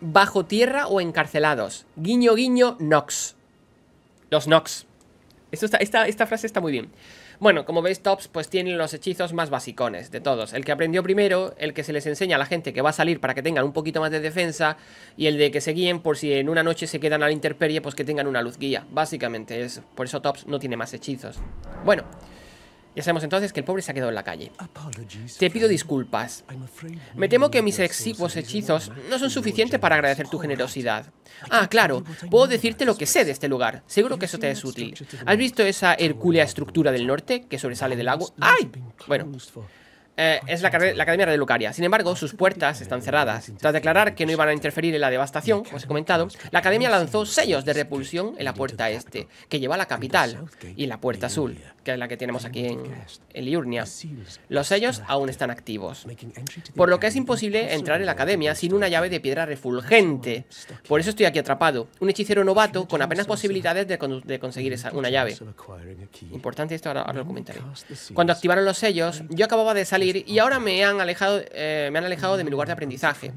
bajo tierra o encarcelados. Guiño, guiño, Nox. Los Nox. esta, esta frase está muy bien. Bueno, como veis, Tops pues tiene los hechizos más basicones de todos. El que aprendió primero, el que se les enseña a la gente que va a salir para que tengan un poquito más de defensa y el de que se guíen por si en una noche se quedan a la pues que tengan una luz guía. Básicamente es Por eso Tops no tiene más hechizos. Bueno... Ya sabemos entonces que el pobre se ha quedado en la calle. Te pido disculpas. Me temo que mis exiguos hechizos no son suficientes para agradecer tu oh, generosidad. Ah, claro, puedo decirte lo que sé de este lugar. Seguro que eso te es útil. ¿Has visto esa hercúlea estructura del norte que sobresale del agua? ¡Ay! Bueno... Eh, es la, Academia de Lucaria. Sin embargo, sus puertas están cerradas. Tras declarar que no iban a interferir en la devastación, como os he comentado, la Academia lanzó sellos de repulsión en la puerta este, que lleva a la capital, y la puerta azul que es la que tenemos aquí en, Liurnia. Los sellos aún están activos, por lo que es imposible entrar en la academia sin una llave de piedra refulgente. Por eso estoy aquí atrapado, un hechicero novato con apenas posibilidades de, conseguir una llave. Importante esto, ahora, lo comentaré. Cuando activaron los sellos, yo acababa de salir y ahora me han alejado, eh, me han alejado de mi lugar de aprendizaje.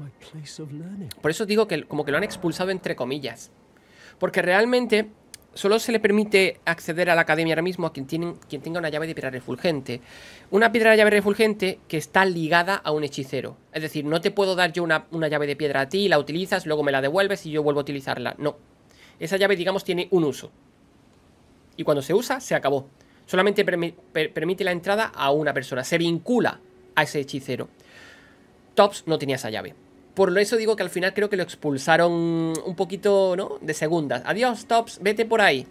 Por eso digo que como que lo han expulsado entre comillas. Porque realmente solo se le permite acceder a la academia ahora mismo a quien, quien tenga una llave de piedra refulgente. Una piedra de llave refulgente que está ligada a un hechicero. Es decir, no te puedo dar yo una, llave de piedra a ti, la utilizas, luego me la devuelves y yo vuelvo a utilizarla. No. Esa llave, digamos, tiene un uso. Y cuando se usa, se acabó. Solamente permite la entrada a una persona. Se vincula a ese hechicero. Tops no tenía esa llave. Por eso digo que al final creo que lo expulsaron un poquito, ¿no? De segundas. Adiós, Tops, vete por ahí.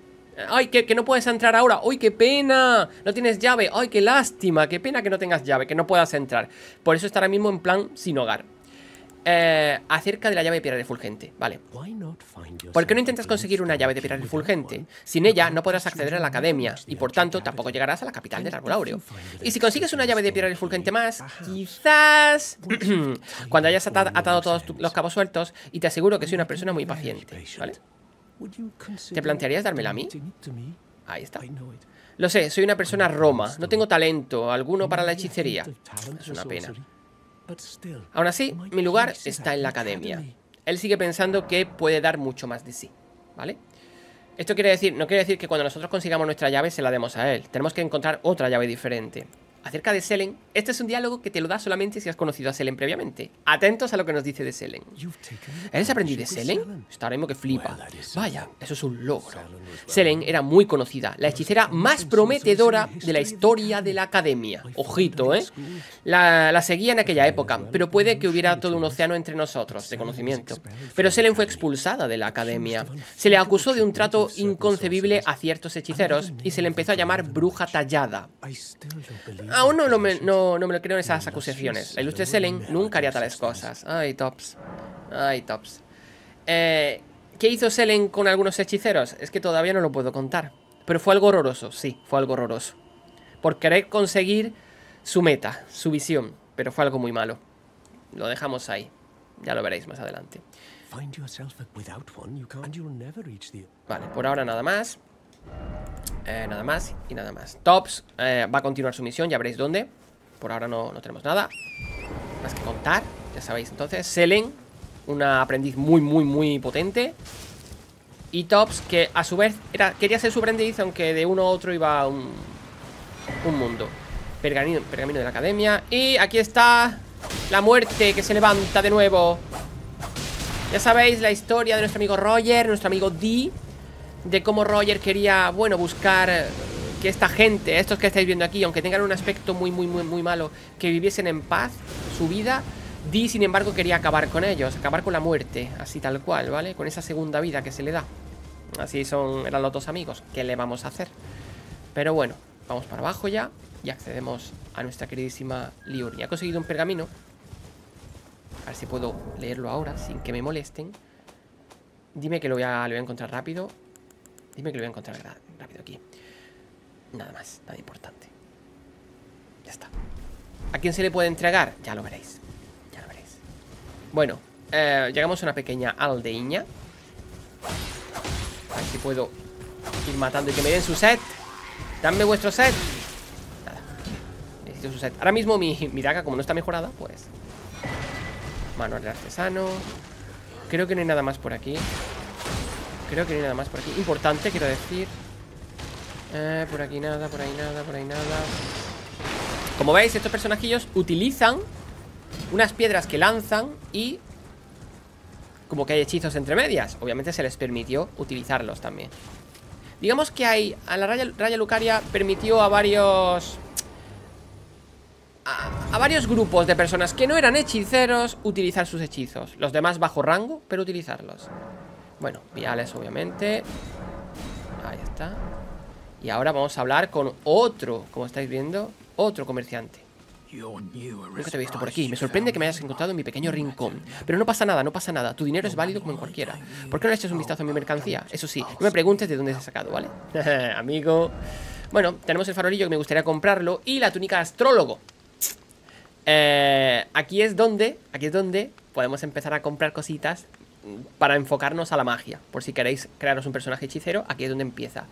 ¡Ay, que, no puedes entrar ahora! ¡Uy, qué pena! No tienes llave. ¡Ay, qué lástima! ¡Qué pena que no tengas llave, que no puedas entrar! Por eso estará mismo en plan sin hogar. Eh, acerca de la llave de piedra refulgente, ¿vale? ¿Por qué no intentas conseguir una llave de piedra refulgente? Sin ella no podrás acceder a la academia y por tanto tampoco llegarás a la capital del árbol Y si consigues una llave de piedra refulgente más, quizás... cuando hayas atado, todos los cabos sueltos y te aseguro que soy una persona muy paciente, ¿vale? ¿Te plantearías dármela a mí? Ahí está. Lo sé, soy una persona roma. No tengo talento alguno para la hechicería. Es una pena. Aún así, mi lugar está en la academia. Él sigue pensando que puede dar mucho más de sí, ¿vale? Esto quiere decir, no quiere decir que cuando nosotros consigamos nuestra llave se la demos a él. Tenemos que encontrar otra llave diferente acerca de Selen, este es un diálogo que te lo da solamente si has conocido a Selen previamente. Atentos a lo que nos dice de Selen. ¿Eres aprendiz de Selen? Estaremos que flipa. Vaya, eso es un logro. Selen era muy conocida, la hechicera más prometedora de la historia de la academia. Ojito, ¿eh? La, la seguía en aquella época, pero puede que hubiera todo un océano entre nosotros de conocimiento. Pero Selen fue expulsada de la academia. Se le acusó de un trato inconcebible a ciertos hechiceros y se le empezó a llamar bruja tallada aún no, me, no, me lo creo en esas acusaciones. La ilustre Selen nunca haría tales cosas. Ay, tops. Ay, tops. Eh, ¿Qué hizo Selen con algunos hechiceros? Es que todavía no lo puedo contar. Pero fue algo horroroso, sí, fue algo horroroso. Por querer conseguir su meta, su visión. Pero fue algo muy malo. Lo dejamos ahí. Ya lo veréis más adelante. Vale, por ahora nada más. Eh, nada más y nada más Tops eh, va a continuar su misión, ya veréis dónde Por ahora no, tenemos nada Más que contar, ya sabéis Entonces, Selen, una aprendiz muy, muy, muy potente Y Tops, que a su vez era, Quería ser su aprendiz, aunque de uno a otro Iba un, mundo pergamino, pergamino de la academia Y aquí está La muerte que se levanta de nuevo Ya sabéis la historia de nuestro amigo Roger Nuestro amigo Dee de cómo Roger quería, bueno, buscar eh, que esta gente, estos que estáis viendo aquí, aunque tengan un aspecto muy, muy, muy, muy malo, que viviesen en paz su vida, Dee, sin embargo, quería acabar con ellos, acabar con la muerte, así tal cual, ¿vale? Con esa segunda vida que se le da. Así son, eran los dos amigos, ¿qué le vamos a hacer? Pero bueno, vamos para abajo ya y accedemos a nuestra queridísima Liurnia. Ha conseguido un pergamino. A ver si puedo leerlo ahora sin que me molesten. Dime que lo voy a, lo voy a encontrar rápido. Dime que lo voy a encontrar rápido aquí. Nada más, nada importante. Ya está. ¿A quién se le puede entregar? Ya lo veréis. Ya lo veréis. Bueno, eh, llegamos a una pequeña aldeña. A ver si puedo ir matando y que me den su set. Dame vuestro set. Nada. Necesito su set. Ahora mismo mi, mi como no está mejorada, pues... Manual de artesano. Creo que no hay nada más por aquí. Creo que no hay nada más por aquí. Importante, quiero decir. Eh, por aquí nada, por ahí nada, por ahí nada. Como veis, estos personajillos utilizan unas piedras que lanzan y... Como que hay hechizos entre medias. Obviamente se les permitió utilizarlos también. Digamos que hay... A la Raya, Lucaria permitió a varios... A, a, varios grupos de personas que no eran hechiceros utilizar sus hechizos. Los demás bajo rango, pero utilizarlos. Bueno, viales obviamente. Ahí está. Y ahora vamos a hablar con otro, como estáis viendo, otro comerciante. Nunca te he visto por aquí. Me sorprende que me hayas encontrado en mi pequeño rincón. Pero no pasa nada, no pasa nada. Tu dinero es válido como en cualquiera. ¿Por qué no le echas un vistazo a mi mercancía? Eso sí, no me preguntes de dónde se ha sacado, ¿vale? Amigo. Bueno, tenemos el farolillo que me gustaría comprarlo y la túnica de astrólogo. Eh, aquí es donde, aquí es donde podemos empezar a comprar cositas para enfocarnos a la magia. Por si queréis crearos un personaje hechicero, aquí es donde empieza.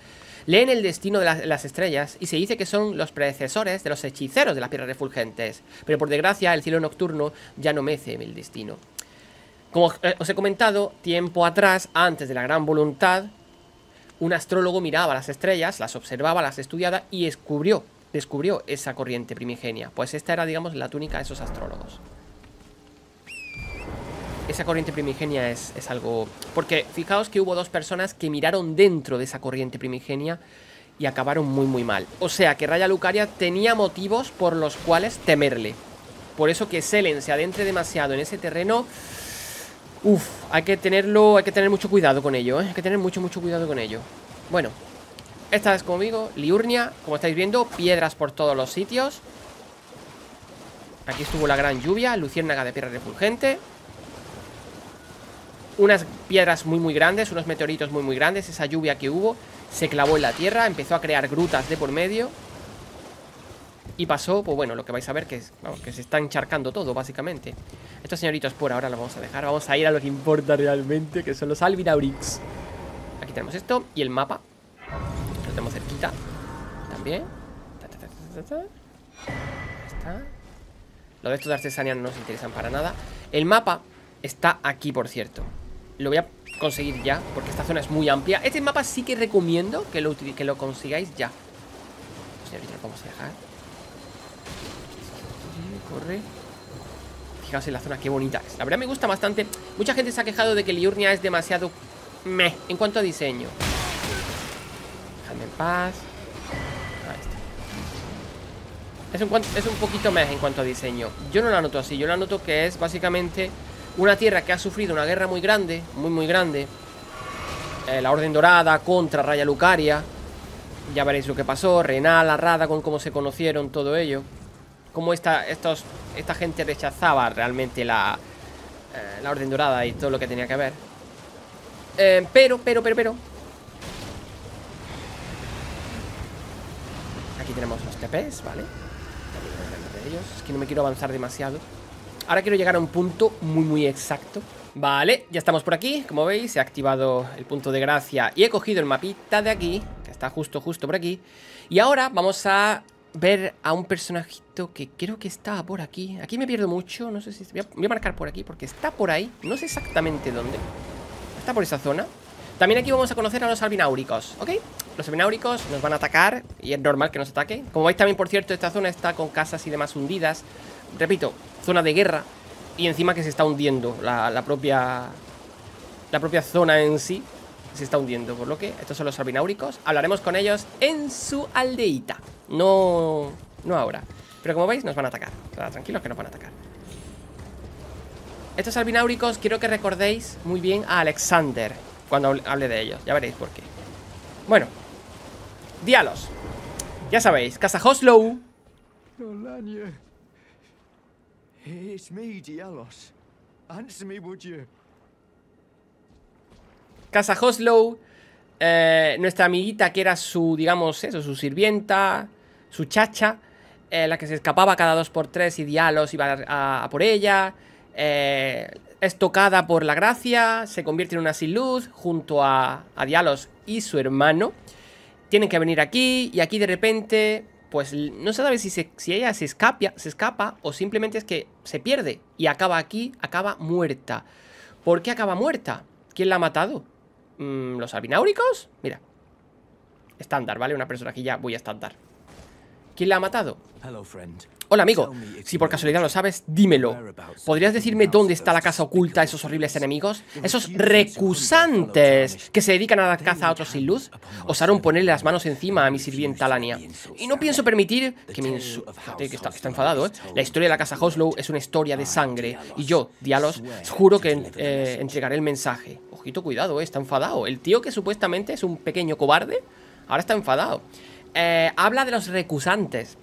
Leen el destino de las, estrellas y se dice que son los predecesores de los hechiceros de las piedras refulgentes. Pero por desgracia, el cielo nocturno ya no mece el destino. Como eh, os he comentado, tiempo atrás, antes de la gran voluntad, un astrólogo miraba las estrellas, las observaba, las estudiaba y descubrió, descubrió esa corriente primigenia. Pues esta era, digamos, la túnica de esos astrólogos esa corriente primigenia es, algo... Porque fijaos que hubo dos personas que miraron dentro de esa corriente primigenia y acabaron muy muy mal. O sea que Raya Lucaria tenía motivos por los cuales temerle. Por eso que Selen se adentre demasiado en ese terreno... Uf, hay que tenerlo, hay que tener mucho cuidado con ello, ¿eh? Hay que tener mucho, mucho cuidado con ello. Bueno, esta es conmigo, Liurnia, como estáis viendo, piedras por todos los sitios. Aquí estuvo la gran lluvia, luciérnaga de piedra refulgente unas piedras muy muy grandes, unos meteoritos muy muy grandes, esa lluvia que hubo se clavó en la tierra, empezó a crear grutas de por medio y pasó, pues bueno, lo que vais a ver que, que se está encharcando todo, básicamente. Estos señoritos por ahora Los vamos a dejar, vamos a ir a lo que importa realmente, que son los albinaurics Aquí tenemos esto y el mapa, lo tenemos cerquita también. Está. Lo de estos de artesanía no nos interesan para nada. El mapa está aquí, por cierto. Lo voy a conseguir ya, porque esta zona es muy amplia. Este mapa sí que recomiendo que lo, que lo consigáis ya. Señorita, lo vamos a dejar. Corre. Fijaos en la zona, qué bonita es. La verdad me gusta bastante. Mucha gente se ha quejado de que Liurnia es demasiado meh en cuanto a diseño. déjame en paz. Ahí está. Es un, es un poquito meh en cuanto a diseño. Yo no la noto así. Yo la noto que es básicamente una tierra que ha sufrido una guerra muy grande, muy muy grande. Eh, la Orden Dorada contra Raya Lucaria. Ya veréis lo que pasó. Renal, Arrada, con cómo se conocieron, todo ello. Cómo esta, estos, esta gente rechazaba realmente la, eh, Orden Dorada y todo lo que tenía que ver. Eh, pero, pero, pero, pero. Aquí tenemos los TPs, ¿vale? de ellos. Es que no me quiero avanzar demasiado. Ahora quiero llegar a un punto muy, muy exacto. Vale, ya estamos por aquí. Como veis, he activado el punto de gracia y he cogido el mapita de aquí, que está justo, justo por aquí. Y ahora vamos a ver a un personajito que creo que está por aquí. Aquí me pierdo mucho, no sé si... Voy a, marcar por aquí porque está por ahí. No sé exactamente dónde. Está por esa zona. También aquí vamos a conocer a los albináuricos, ¿ok? Los albináuricos nos van a atacar y es normal que nos ataque. Como veis también, por cierto, esta zona está con casas y demás hundidas. Repito, zona de guerra y encima que se está hundiendo la, propia la propia zona en sí se está hundiendo, por lo que estos son los albináuricos hablaremos con ellos en su aldeita, no no ahora, pero como veis nos van a atacar, tranquilos que nos van a atacar. Estos albináuricos quiero que recordéis muy bien a Alexander cuando hable de ellos, ya veréis por qué. Bueno, dialos. Ya sabéis, Casa Hoslow. It's me, Dialos. Answer me, you? Casa Hoslow. Eh, nuestra amiguita que era su, digamos, eso, su sirvienta, su chacha, eh, la que se escapaba cada dos por tres y Dialos iba a, por ella. Eh, es tocada por la gracia, se convierte en una sin luz junto a, a Dialos y su hermano. Tienen que venir aquí y aquí de repente pues no se sabe si, ella se escapa, se escapa o simplemente es que se pierde y acaba aquí, acaba muerta. ¿Por qué acaba muerta? ¿Quién la ha matado? Mm, ¿Los albináuricos? Mira. Estándar, ¿vale? Una persona ya, voy a estándar. ¿Quién la ha matado? Hello, friend. Hola amigo, si por casualidad lo sabes, dímelo. ¿Podrías decirme dónde está la casa oculta de esos horribles enemigos? Esos recusantes que se dedican a la caza a otros sin luz. Osaron ponerle las manos encima a mi sirvienta Lania. Y no pienso permitir que me está, enfadado, ¿eh? La historia de la casa Hoslow es una historia de sangre. Y yo, Dialos, juro que eh, entregaré el mensaje. Ojito, cuidado, ¿eh? está enfadado. El tío que supuestamente es un pequeño cobarde, ahora está enfadado. Eh, habla de los recusantes.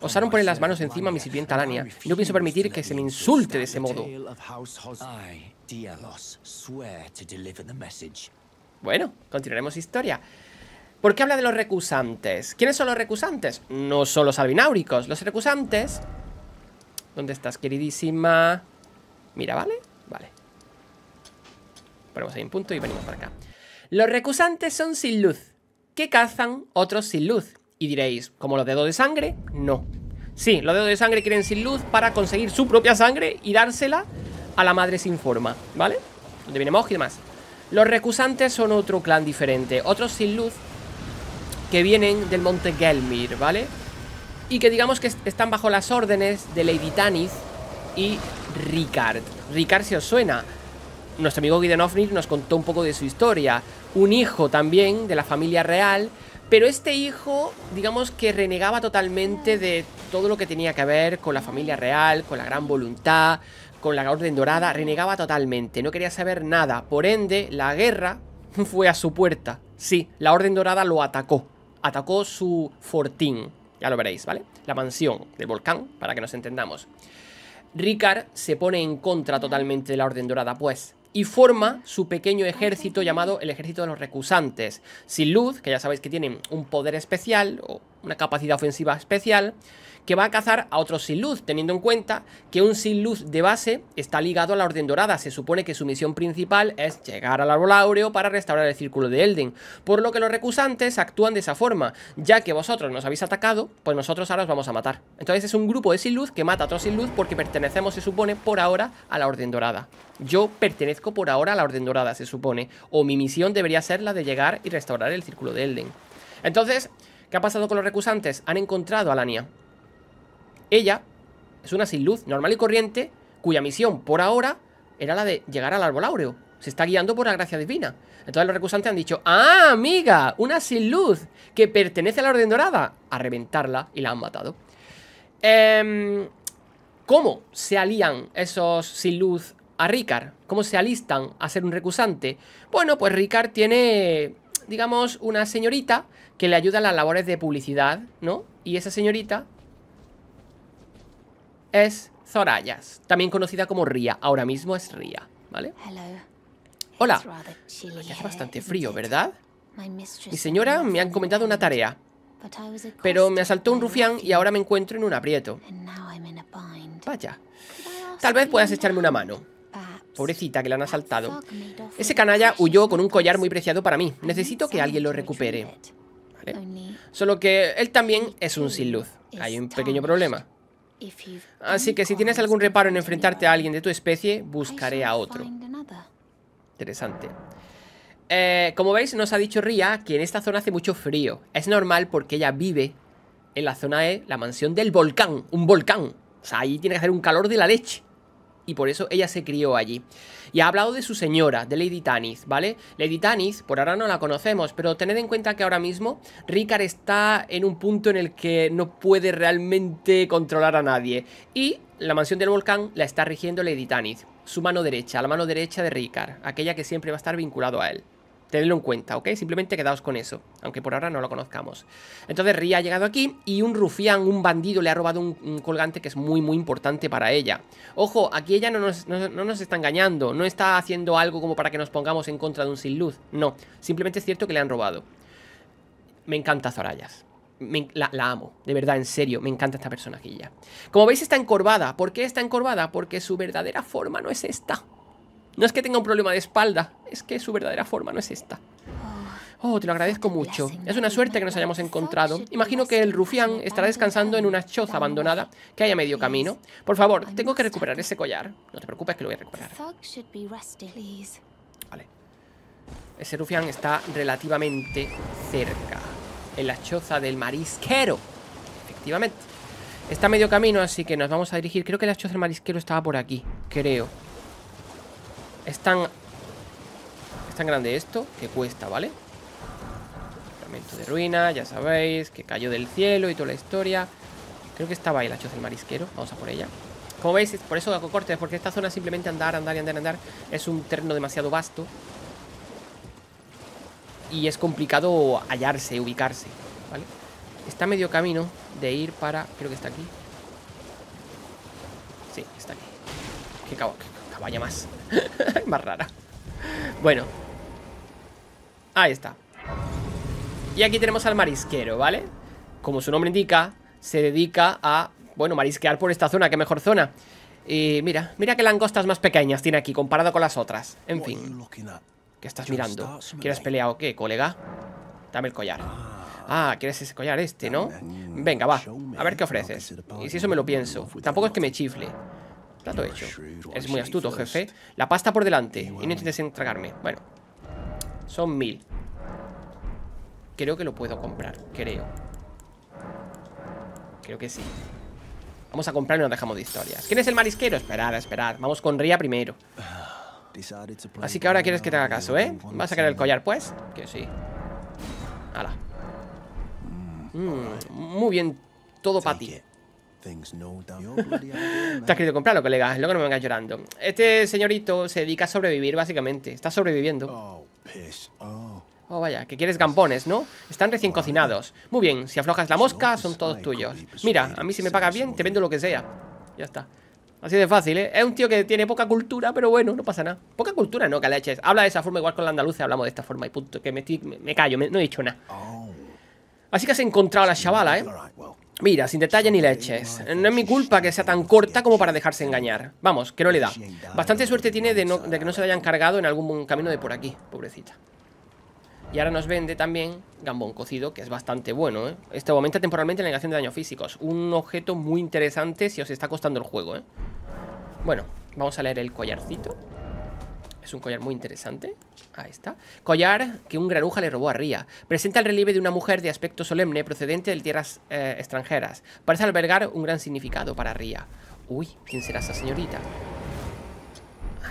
Osaron poner las manos encima a mi sirvienta Alania. No pienso permitir que se me insulte de ese modo. Bueno, continuaremos historia. ¿Por qué habla de los recusantes? ¿Quiénes son los recusantes? No son los albináuricos. Los recusantes... ¿Dónde estás, queridísima? Mira, ¿vale? Vale. Ponemos ahí un punto y venimos para acá. Los recusantes son sin luz, ¿Qué cazan otros sin luz, y diréis, ¿como los dedos de sangre? No. Sí, los dedos de sangre quieren sin luz para conseguir su propia sangre y dársela a la madre sin forma, ¿vale? Donde viene Mog y demás. Los recusantes son otro clan diferente, otros sin luz que vienen del monte Gelmir, ¿vale? Y que digamos que están bajo las órdenes de Lady Tanis y Ricard. Ricard, si os suena, nuestro amigo Gideon nos contó un poco de su historia. Un hijo también de la familia real pero este hijo, digamos que renegaba totalmente de todo lo que tenía que ver con la familia real, con la gran voluntad, con la Orden Dorada, renegaba totalmente, no quería saber nada. Por ende, la guerra fue a su puerta. Sí, la Orden Dorada lo atacó. Atacó su fortín. Ya lo veréis, ¿vale? La mansión del volcán, para que nos entendamos. Ricard se pone en contra totalmente de la Orden Dorada, pues y forma su pequeño ejército llamado el ejército de los recusantes. Sin luz, que ya sabéis que tienen un poder especial o una capacidad ofensiva especial, que va a cazar a otro sin luz, teniendo en cuenta que un sin luz de base está ligado a la Orden Dorada. Se supone que su misión principal es llegar al árbol áureo para restaurar el círculo de Elden, por lo que los recusantes actúan de esa forma, ya que vosotros nos habéis atacado, pues nosotros ahora os vamos a matar. Entonces es un grupo de sin luz que mata a otro sin luz porque pertenecemos, se supone, por ahora a la Orden Dorada. Yo pertenezco por ahora a la Orden Dorada, se supone, o mi misión debería ser la de llegar y restaurar el círculo de Elden. Entonces, ¿qué ha pasado con los recusantes? Han encontrado a Lania. Ella es una sin luz normal y corriente cuya misión por ahora era la de llegar al árbol áureo. Se está guiando por la gracia divina. Entonces los recusantes han dicho, ¡Ah, amiga! Una sin luz que pertenece a la Orden Dorada. A reventarla y la han matado. Em, ¿Cómo se alían esos sin luz a Ricard? ¿Cómo se alistan a ser un recusante? Bueno, pues Ricard tiene, digamos, una señorita que le ayuda en las labores de publicidad, ¿no? Y esa señorita es Zorayas, también conocida como Ría. Ahora mismo es Ría, ¿vale? Hola. Hace bastante frío, ¿verdad? Mi señora me han comentado una tarea. Pero me asaltó un rufián y ahora me encuentro en un aprieto. Vaya. Tal vez puedas echarme una mano. Pobrecita, que la han asaltado. Ese canalla huyó con un collar muy preciado para mí. Necesito que alguien lo recupere. Solo que él también es un sin luz. Hay un pequeño problema. Así que si tienes algún reparo en enfrentarte a alguien de tu especie, buscaré a otro. Interesante. Eh, como veis, nos ha dicho Ria que en esta zona hace mucho frío. Es normal porque ella vive en la zona de la mansión del volcán. Un volcán. O sea, ahí tiene que hacer un calor de la leche y por eso ella se crió allí. Y ha hablado de su señora, de Lady Tanis, ¿vale? Lady Tanis, por ahora no la conocemos, pero tened en cuenta que ahora mismo Ricard está en un punto en el que no puede realmente controlar a nadie. Y la mansión del volcán la está rigiendo Lady Tanis, su mano derecha, la mano derecha de Ricard, aquella que siempre va a estar vinculado a él. Tenedlo en cuenta, ¿ok? Simplemente quedaos con eso, aunque por ahora no lo conozcamos. Entonces Ria ha llegado aquí y un rufián, un bandido, le ha robado un, colgante que es muy, muy importante para ella. Ojo, aquí ella no nos, está engañando, no está haciendo algo como para que nos pongamos en contra de un sin luz. No, simplemente es cierto que le han robado. Me encanta Zorayas. la, la, amo, de verdad, en serio, me encanta esta personajilla. Como veis está encorvada. ¿Por qué está encorvada? Porque su verdadera forma no es esta. No es que tenga un problema de espalda, es que su verdadera forma no es esta. Ah. Oh, te lo agradezco mucho. Es una suerte que nos hayamos encontrado. Imagino que el rufián estará descansando en una choza abandonada que haya medio camino. Por favor, tengo que recuperar ese collar. No te preocupes que lo voy a recuperar. Vale. Ese rufián está relativamente cerca. En la choza del marisquero. Efectivamente. Está medio camino, así que nos vamos a dirigir. Creo que la choza del marisquero estaba por aquí. Creo. Es tan... Es tan grande esto que cuesta, ¿vale? Fragmento de ruina, ya sabéis, que cayó del cielo y toda la historia. Creo que estaba ahí la choza del marisquero. Vamos a por ella. Como veis, por eso hago cortes, porque esta zona simplemente andar, andar y andar, andar. Es un terreno demasiado vasto. Y es complicado hallarse, ubicarse, ¿vale? Está medio camino de ir para... Creo que está aquí. Sí, está aquí. Qué, caballo qué caballa más. Más rara. Bueno. Ahí está. Y aquí tenemos al marisquero, ¿vale? Como su nombre indica, se dedica a, bueno, marisquear por esta zona, qué mejor zona. Y mira, mira qué langostas más pequeñas tiene aquí comparado con las otras. En fin. ¿Qué estás mirando? ¿Quieres pelear o qué, colega? Dame el collar. Ah, ah quieres ese collar este, ¿no? Venga, va. A ver qué ofreces. Y si eso me lo pienso. Tampoco es que me chifle. Trato hecho. Es muy astuto, jefe. La pasta por delante. Y no intentes entregarme. Bueno. Son mil. Creo que lo puedo comprar. Creo. Creo que sí. Vamos a comprar y nos dejamos de historias. ¿Quién es el marisquero? Esperad, esperad. Vamos con Ría primero. Así que ahora quieres que te haga caso, ¿eh? ¿Vas a sacar el collar, pues? Que sí. Hala. Mm, muy bien. Todo para ti. Te has querido comprarlo, colega. Es lo que no me vengas llorando. Este señorito se dedica a sobrevivir, básicamente. Está sobreviviendo. Oh, oh vaya, que quieres gambones, ¿no? Están recién cocinados. Muy bien, si aflojas la mosca, son todos tuyos. Mira, a mí si me pagas bien, te vendo lo que sea. Ya está. Así de fácil, ¿eh? Es un tío que tiene poca cultura, pero bueno, no pasa nada. Poca cultura, no, que eches Habla de esa forma, igual con la andaluza hablamos de esta forma y punto. Que me, callo, no he dicho nada. Oh. Así que has encontrado a la chavala, ¿eh? Mira, sin detalle ni leches. No es mi culpa que sea tan corta como para dejarse engañar. Vamos, que no le da. Bastante suerte tiene de, que no se la hayan cargado en algún camino de por aquí, pobrecita. Y ahora nos vende también gambón cocido, que es bastante bueno, ¿eh? Esto aumenta temporalmente la negación de daños físicos. Un objeto muy interesante si os está costando el juego, ¿eh? Bueno, vamos a leer el collarcito. Es un collar muy interesante. Ahí está. Collar que un granuja le robó a Ría. Presenta el relieve de una mujer de aspecto solemne procedente de tierras eh, extranjeras. Parece albergar un gran significado para Ría. Uy, ¿quién será esa señorita?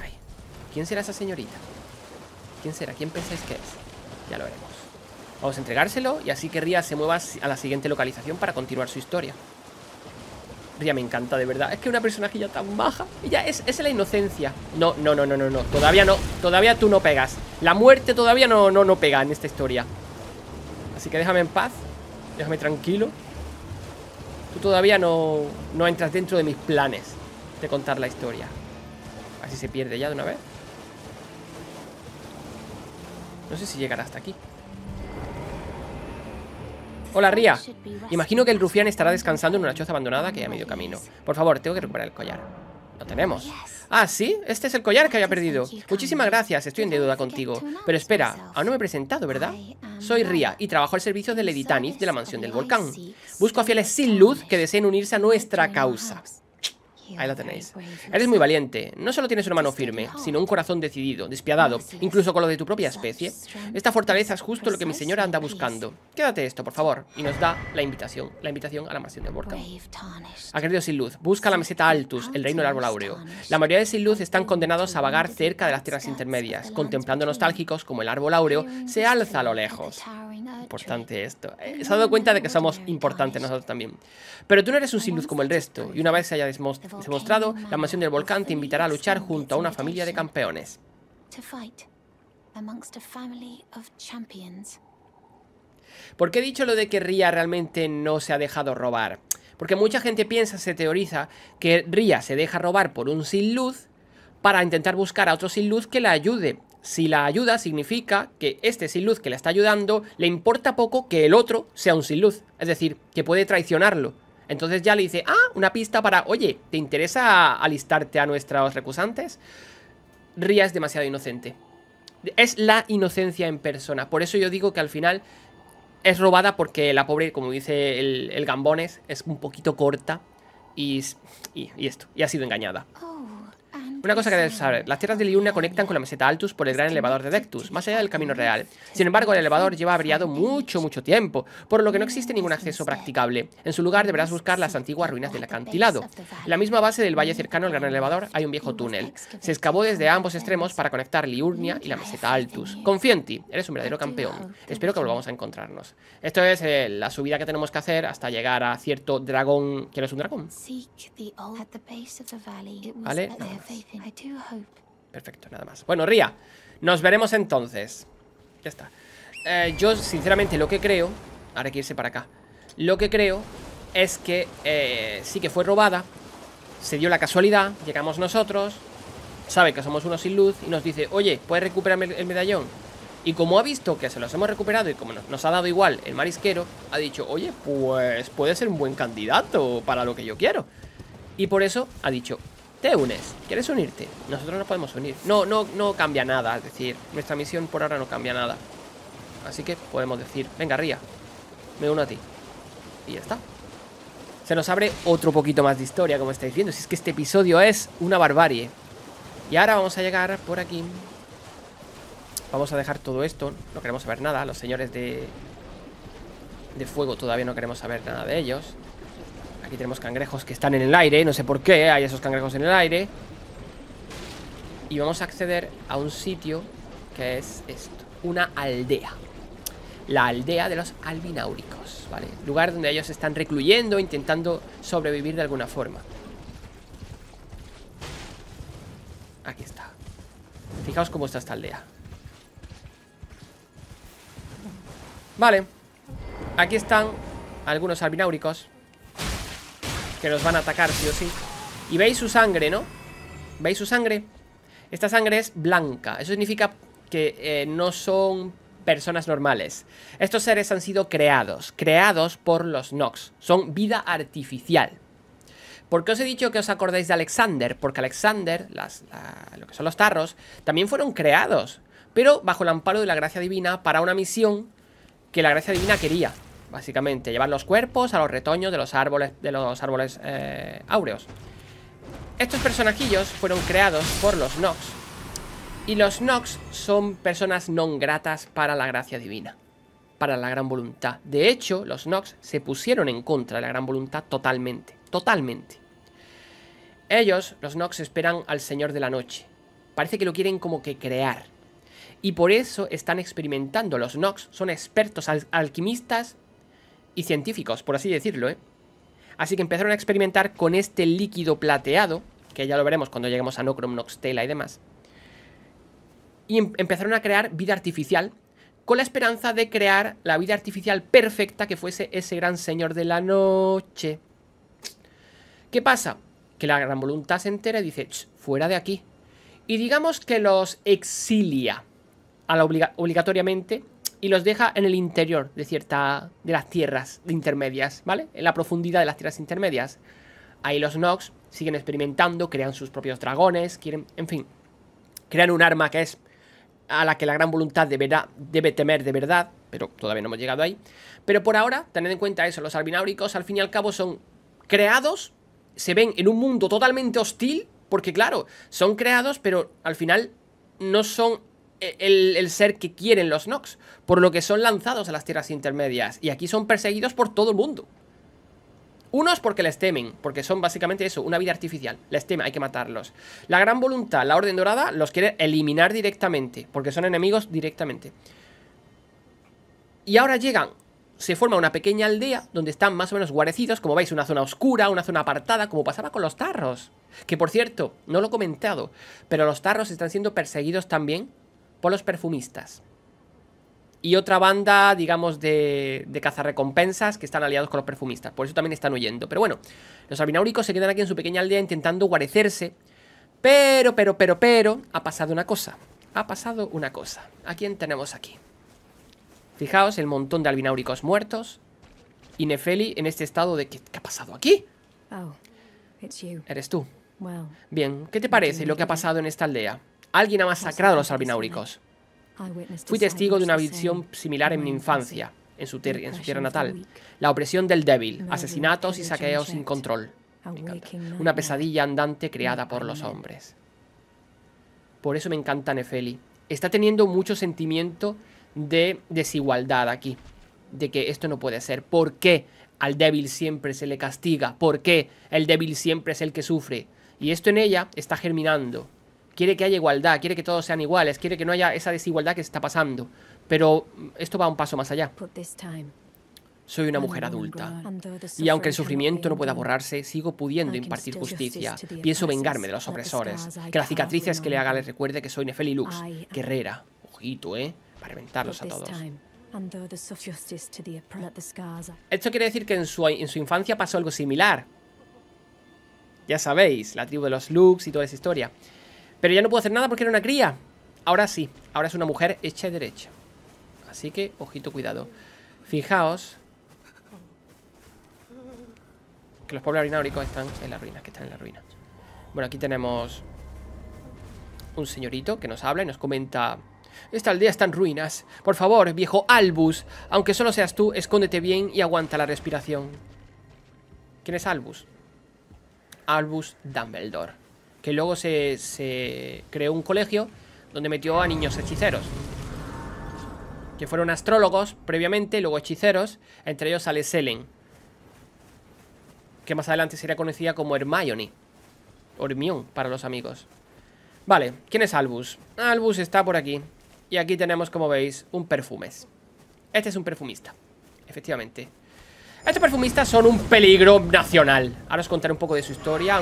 Ay, ¿quién será esa señorita? ¿Quién será? ¿Quién pensáis que es? Ya lo veremos. Vamos a entregárselo y así que Ría se mueva a la siguiente localización para continuar su historia. Ya me encanta, de verdad. Es que una personajilla tan baja. ya es, es la inocencia. No, no, no, no, no, no. Todavía no. Todavía tú no pegas. La muerte todavía no, no, no pega en esta historia. Así que déjame en paz. Déjame tranquilo. Tú todavía no, no entras dentro de mis planes de contar la historia. Así se pierde ya de una vez. No sé si llegará hasta aquí. Hola, Ria. Imagino que el rufián estará descansando en una choza abandonada que hay a medio camino. Por favor, tengo que recuperar el collar. Lo tenemos. Ah, ¿sí? Este es el collar que había perdido. Muchísimas gracias, estoy en deuda contigo. Pero espera, aún no me he presentado, ¿verdad? Soy Ria y trabajo al servicio de Lady Tanith de la mansión del volcán. Busco a fieles sin luz que deseen unirse a nuestra causa. Ahí la tenéis. Eres muy valiente. No solo tienes una mano firme, sino un corazón decidido, despiadado, incluso con lo de tu propia especie. Esta fortaleza es justo lo que mi señora anda buscando. Quédate esto, por favor. Y nos da la invitación, la invitación a la mansión de Borca Agredido sin luz, busca la meseta Altus, el reino del árbol áureo. La mayoría de sin luz están condenados a vagar cerca de las tierras intermedias, contemplando nostálgicos como el árbol áureo se alza a lo lejos importante esto. Eh, se ha dado cuenta de que somos importantes nosotros también. Pero tú no eres un sin luz como el resto, y una vez se haya demostrado, la mansión del volcán te invitará a luchar junto a una familia de campeones. ¿Por qué he dicho lo de que Ria realmente no se ha dejado robar? Porque mucha gente piensa, se teoriza, que Ria se deja robar por un sin luz para intentar buscar a otro sin luz que la ayude si la ayuda significa que este sin luz que le está ayudando le importa poco que el otro sea un sin luz, es decir, que puede traicionarlo. Entonces ya le dice, ah, una pista para, oye, ¿te interesa alistarte a nuestros recusantes? Ria es demasiado inocente. Es la inocencia en persona. Por eso yo digo que al final es robada porque la pobre, como dice el, el Gambones, es un poquito corta y, y, esto, y ha sido engañada. Oh. Una cosa que debes saber, las tierras de Liurnia conectan con la meseta Altus por el gran elevador de Dectus, más allá del camino real. Sin embargo, el elevador lleva abriado mucho, mucho tiempo, por lo que no existe ningún acceso practicable. En su lugar deberás buscar las antiguas ruinas del acantilado. En la misma base del valle cercano al gran elevador hay un viejo túnel. Se excavó desde ambos extremos para conectar Liurnia y la meseta Altus. Confío en ti, eres un verdadero campeón. Espero que volvamos a encontrarnos. Esto es eh, la subida que tenemos que hacer hasta llegar a cierto dragón ¿Quién es un dragón. ¿Vale? Perfecto, nada más. Bueno, Ría, nos veremos entonces. Ya está. Eh, yo, sinceramente, lo que creo... Ahora hay que irse para acá. Lo que creo es que eh, sí que fue robada. Se dio la casualidad. Llegamos nosotros. Sabe que somos unos sin luz. Y nos dice, oye, ¿puedes recuperarme el medallón? Y como ha visto que se los hemos recuperado y como nos ha dado igual el marisquero, ha dicho, oye, pues puede ser un buen candidato para lo que yo quiero. Y por eso ha dicho, te unes, ¿quieres unirte? Nosotros no podemos unir No, no, no cambia nada, es decir Nuestra misión por ahora no cambia nada Así que podemos decir, venga Ría Me uno a ti Y ya está Se nos abre otro poquito más de historia, como estáis viendo Si es que este episodio es una barbarie Y ahora vamos a llegar por aquí Vamos a dejar todo esto No queremos saber nada Los señores de... De fuego todavía no queremos saber nada de ellos Aquí tenemos cangrejos que están en el aire No sé por qué hay esos cangrejos en el aire Y vamos a acceder a un sitio Que es esto Una aldea La aldea de los albináuricos Lugar donde ellos están recluyendo Intentando sobrevivir de alguna forma Aquí está Fijaos cómo está esta aldea Vale Aquí están algunos albináuricos que nos van a atacar, sí o sí Y veis su sangre, ¿no? ¿Veis su sangre? Esta sangre es blanca Eso significa que eh, no son personas normales Estos seres han sido creados Creados por los Nox Son vida artificial ¿Por qué os he dicho que os acordáis de Alexander? Porque Alexander, las, lo que son los tarros, también fueron creados, pero bajo el amparo de la gracia divina para una misión que la gracia divina quería básicamente, llevar los cuerpos a los retoños de los árboles, de los árboles eh, áureos. Estos personajillos fueron creados por los Nox, y los Nox son personas non gratas para la gracia divina, para la gran voluntad. De hecho, los Nox se pusieron en contra de la gran voluntad totalmente, totalmente. Ellos, los Nox, esperan al Señor de la Noche. Parece que lo quieren como que crear. Y por eso están experimentando. Los Nox son expertos alquimistas y científicos, por así decirlo, ¿eh? Así que empezaron a experimentar con este líquido plateado, que ya lo veremos cuando lleguemos a Nocrom, Noxtela y demás. Y em-, empezaron a crear vida artificial con la esperanza de crear la vida artificial perfecta que fuese ese gran señor de la noche. ¿Qué pasa? Que la gran voluntad se entera y dice, fuera de aquí. Y digamos que los exilia a la obligatoriamente y los deja en el interior de cierta de las tierras intermedias, ¿vale? En la profundidad de las tierras intermedias. Ahí los Nox siguen experimentando, crean sus propios dragones, quieren, en fin, crean un arma que es a la que la gran voluntad verdad debe temer de verdad, pero todavía no hemos llegado ahí. Pero por ahora, tened en cuenta eso, los albináuricos al fin y al cabo son creados, se ven en un mundo totalmente hostil, porque claro, son creados, pero al final no son el, ser que quieren los Nox, por lo que son lanzados a las tierras intermedias, y aquí son perseguidos por todo el mundo. Unos porque les temen, porque son básicamente eso, una vida artificial. Les temen, hay que matarlos. La gran voluntad, la Orden Dorada, los quiere eliminar directamente, porque son enemigos directamente. Y ahora llegan, se forma una pequeña aldea donde están más o menos guarecidos, como veis, una zona oscura, una zona apartada, como pasaba con los tarros. Que por cierto, no lo he comentado, pero los tarros están siendo perseguidos también por los perfumistas. Y otra banda, digamos, de, de cazarrecompensas que están aliados con los perfumistas. Por eso también están huyendo. Pero bueno, los albináuricos se quedan aquí en su pequeña aldea intentando guarecerse. Pero, pero, pero, pero, ha pasado una cosa. Ha pasado una cosa. ¿A quién tenemos aquí? Fijaos el montón de albináuricos muertos. Y Nefeli en este estado de... ¿Qué, ha pasado aquí? Oh, Eres tú. Bien, ¿qué te parece lo que ha pasado en esta aldea? Alguien ha masacrado a los albináuricos. Fui testigo de una visión similar en mi infancia, en su, tierra natal. La opresión del débil, asesinatos y saqueos sin control. Una pesadilla andante creada por los hombres. Por eso me encanta Nefeli. Está teniendo mucho sentimiento de desigualdad aquí. De que esto no puede ser. ¿Por qué al débil siempre se le castiga? ¿Por qué el débil siempre es el que sufre? Y esto en ella está germinando quiere que haya igualdad, quiere que todos sean iguales, quiere que no haya esa desigualdad que se está pasando. Pero mm, esto va un paso más allá. Soy una mujer adulta, y aunque el sufrimiento no pueda borrarse, sigo pudiendo impartir justicia. Pienso vengarme de los opresores, que las cicatrices que le haga les recuerde que soy Nefeli Lux, guerrera, ojito, ¿eh? Para reventarlos a todos. Esto quiere decir que en su, en su infancia pasó algo similar. Ya sabéis, la tribu de los Lux y toda esa historia. Pero ya no puedo hacer nada porque era una cría. Ahora sí, ahora es una mujer hecha y derecha. Así que, ojito, cuidado. Fijaos que los pueblos arináuricos están en las ruinas, que están en las ruinas. Bueno, aquí tenemos un señorito que nos habla y nos comenta... Esta aldea está en ruinas. Por favor, viejo Albus, aunque solo seas tú, escóndete bien y aguanta la respiración. ¿Quién es Albus? Albus Dumbledore que luego se, se creó un colegio donde metió a niños hechiceros. Que fueron astrólogos previamente, luego hechiceros, entre ellos sale Selen. Que más adelante sería conocida como Hermione. Hermione para los amigos. Vale, ¿quién es Albus? Albus está por aquí. Y aquí tenemos, como veis, un perfumes. Este es un perfumista, efectivamente. Estos perfumistas son un peligro nacional. Ahora os contaré un poco de su historia,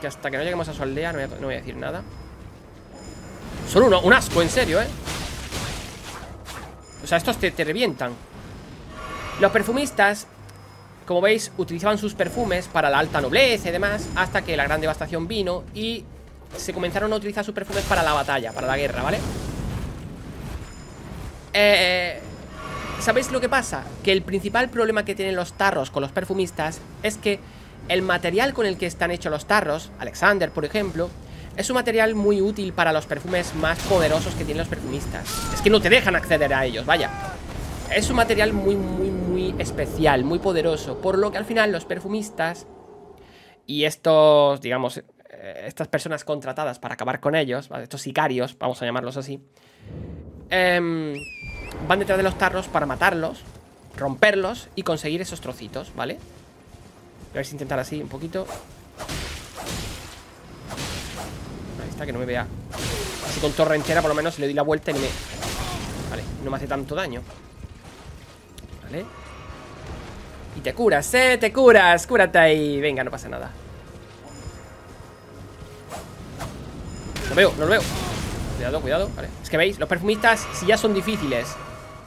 que hasta que no lleguemos a su aldea no voy a, decir nada. Son uno, un asco, en serio, ¿eh? O sea, estos te, revientan. Los perfumistas, como veis, utilizaban sus perfumes para la alta nobleza y demás, hasta que la gran devastación vino y se comenzaron a utilizar sus perfumes para la batalla, para la guerra, ¿vale? Eh, eh ¿Sabéis lo que pasa? Que el principal problema que tienen los tarros con los perfumistas es que el material con el que están hechos los tarros, Alexander por ejemplo, es un material muy útil para los perfumes más poderosos que tienen los perfumistas. Es que no te dejan acceder a ellos, vaya. Es un material muy, muy, muy especial, muy poderoso, por lo que al final los perfumistas y estos, digamos, eh, estas personas contratadas para acabar con ellos, estos sicarios, vamos a llamarlos así, em, van detrás de los tarros para matarlos, romperlos y conseguir esos trocitos, ¿vale? Voy a intentar así un poquito. Ahí está, que no me vea. Así con torre entera, por lo menos, le doy la vuelta y me... Vale, no me hace tanto daño. Vale. Y te curas, ¿eh? Te curas. Cúrate ahí. Venga, no pasa nada. Lo veo, no lo veo. Cuidado, cuidado. Vale. Es que veis, los perfumistas, si ya son difíciles,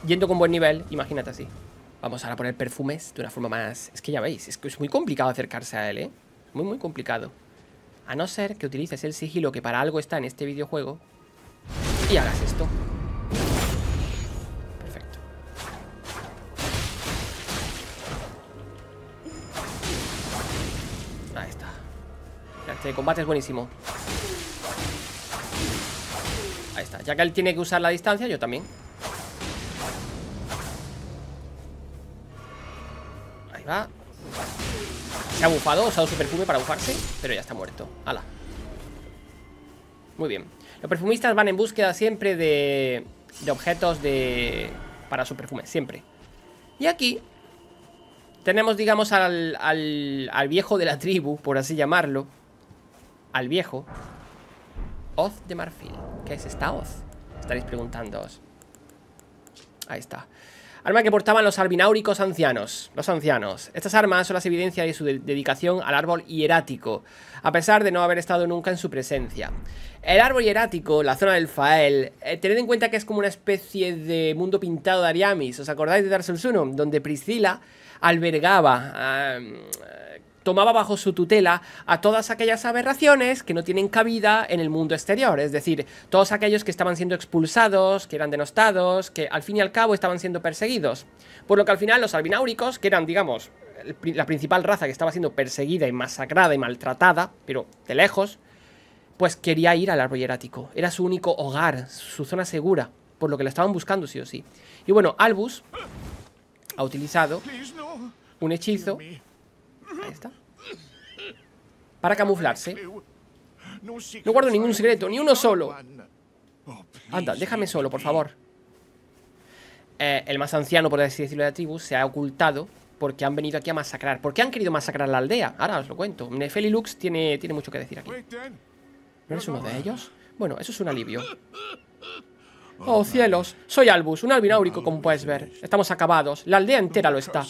yendo con buen nivel, imagínate así. Vamos ahora a poner perfumes de una forma más... Es que ya veis, es que es muy complicado acercarse a él, ¿eh? Muy, muy complicado. A no ser que utilices el sigilo que para algo está en este videojuego y hagas esto. Perfecto. Ahí está. Este combate es buenísimo. Ahí está. Ya que él tiene que usar la distancia, yo también. Se ha bufado, usado su perfume para bufarse, pero ya está muerto. ¡Hala! Muy bien. Los perfumistas van en búsqueda siempre de, de objetos de, para su perfume, siempre. Y aquí tenemos, digamos, al, al viejo de la tribu, por así llamarlo. Al viejo. Oz de Marfil. ¿Qué es esta Oz? Estaréis preguntándoos. Ahí está. Arma que portaban los albináuricos ancianos. Los ancianos. Estas armas son las evidencias de su dedicación al árbol hierático, a pesar de no haber estado nunca en su presencia. El árbol hierático, la zona del Fael, eh, tened en cuenta que es como una especie de mundo pintado de Ariamis. ¿Os acordáis de Dark Souls 1? Donde Priscila albergaba tomaba bajo su tutela a todas aquellas aberraciones que no tienen cabida en el mundo exterior, es decir, todos aquellos que estaban siendo expulsados, que eran denostados, que al fin y al cabo estaban siendo perseguidos. Por lo que al final los albináuricos, que eran, digamos, la principal raza que estaba siendo perseguida y masacrada y maltratada, pero de lejos, pues quería ir al árbol hierático. Era su único hogar, su zona segura, por lo que la estaban buscando sí o sí. Y bueno, Albus ha utilizado un hechizo para camuflarse. No guardo ningún secreto, ni uno solo. Anda, déjame solo, por favor. Eh, el más anciano, por así decirlo, de la tribu se ha ocultado porque han venido aquí a masacrar. ¿Por qué han querido masacrar la aldea? Ahora os lo cuento. Nefeli mm, Lux tiene, tiene mucho que decir aquí. ¿No eres uno de ellos? Bueno, eso es un alivio. Oh cielos, soy Albus, un albináurico como puedes ver. Estamos acabados, la aldea entera lo está.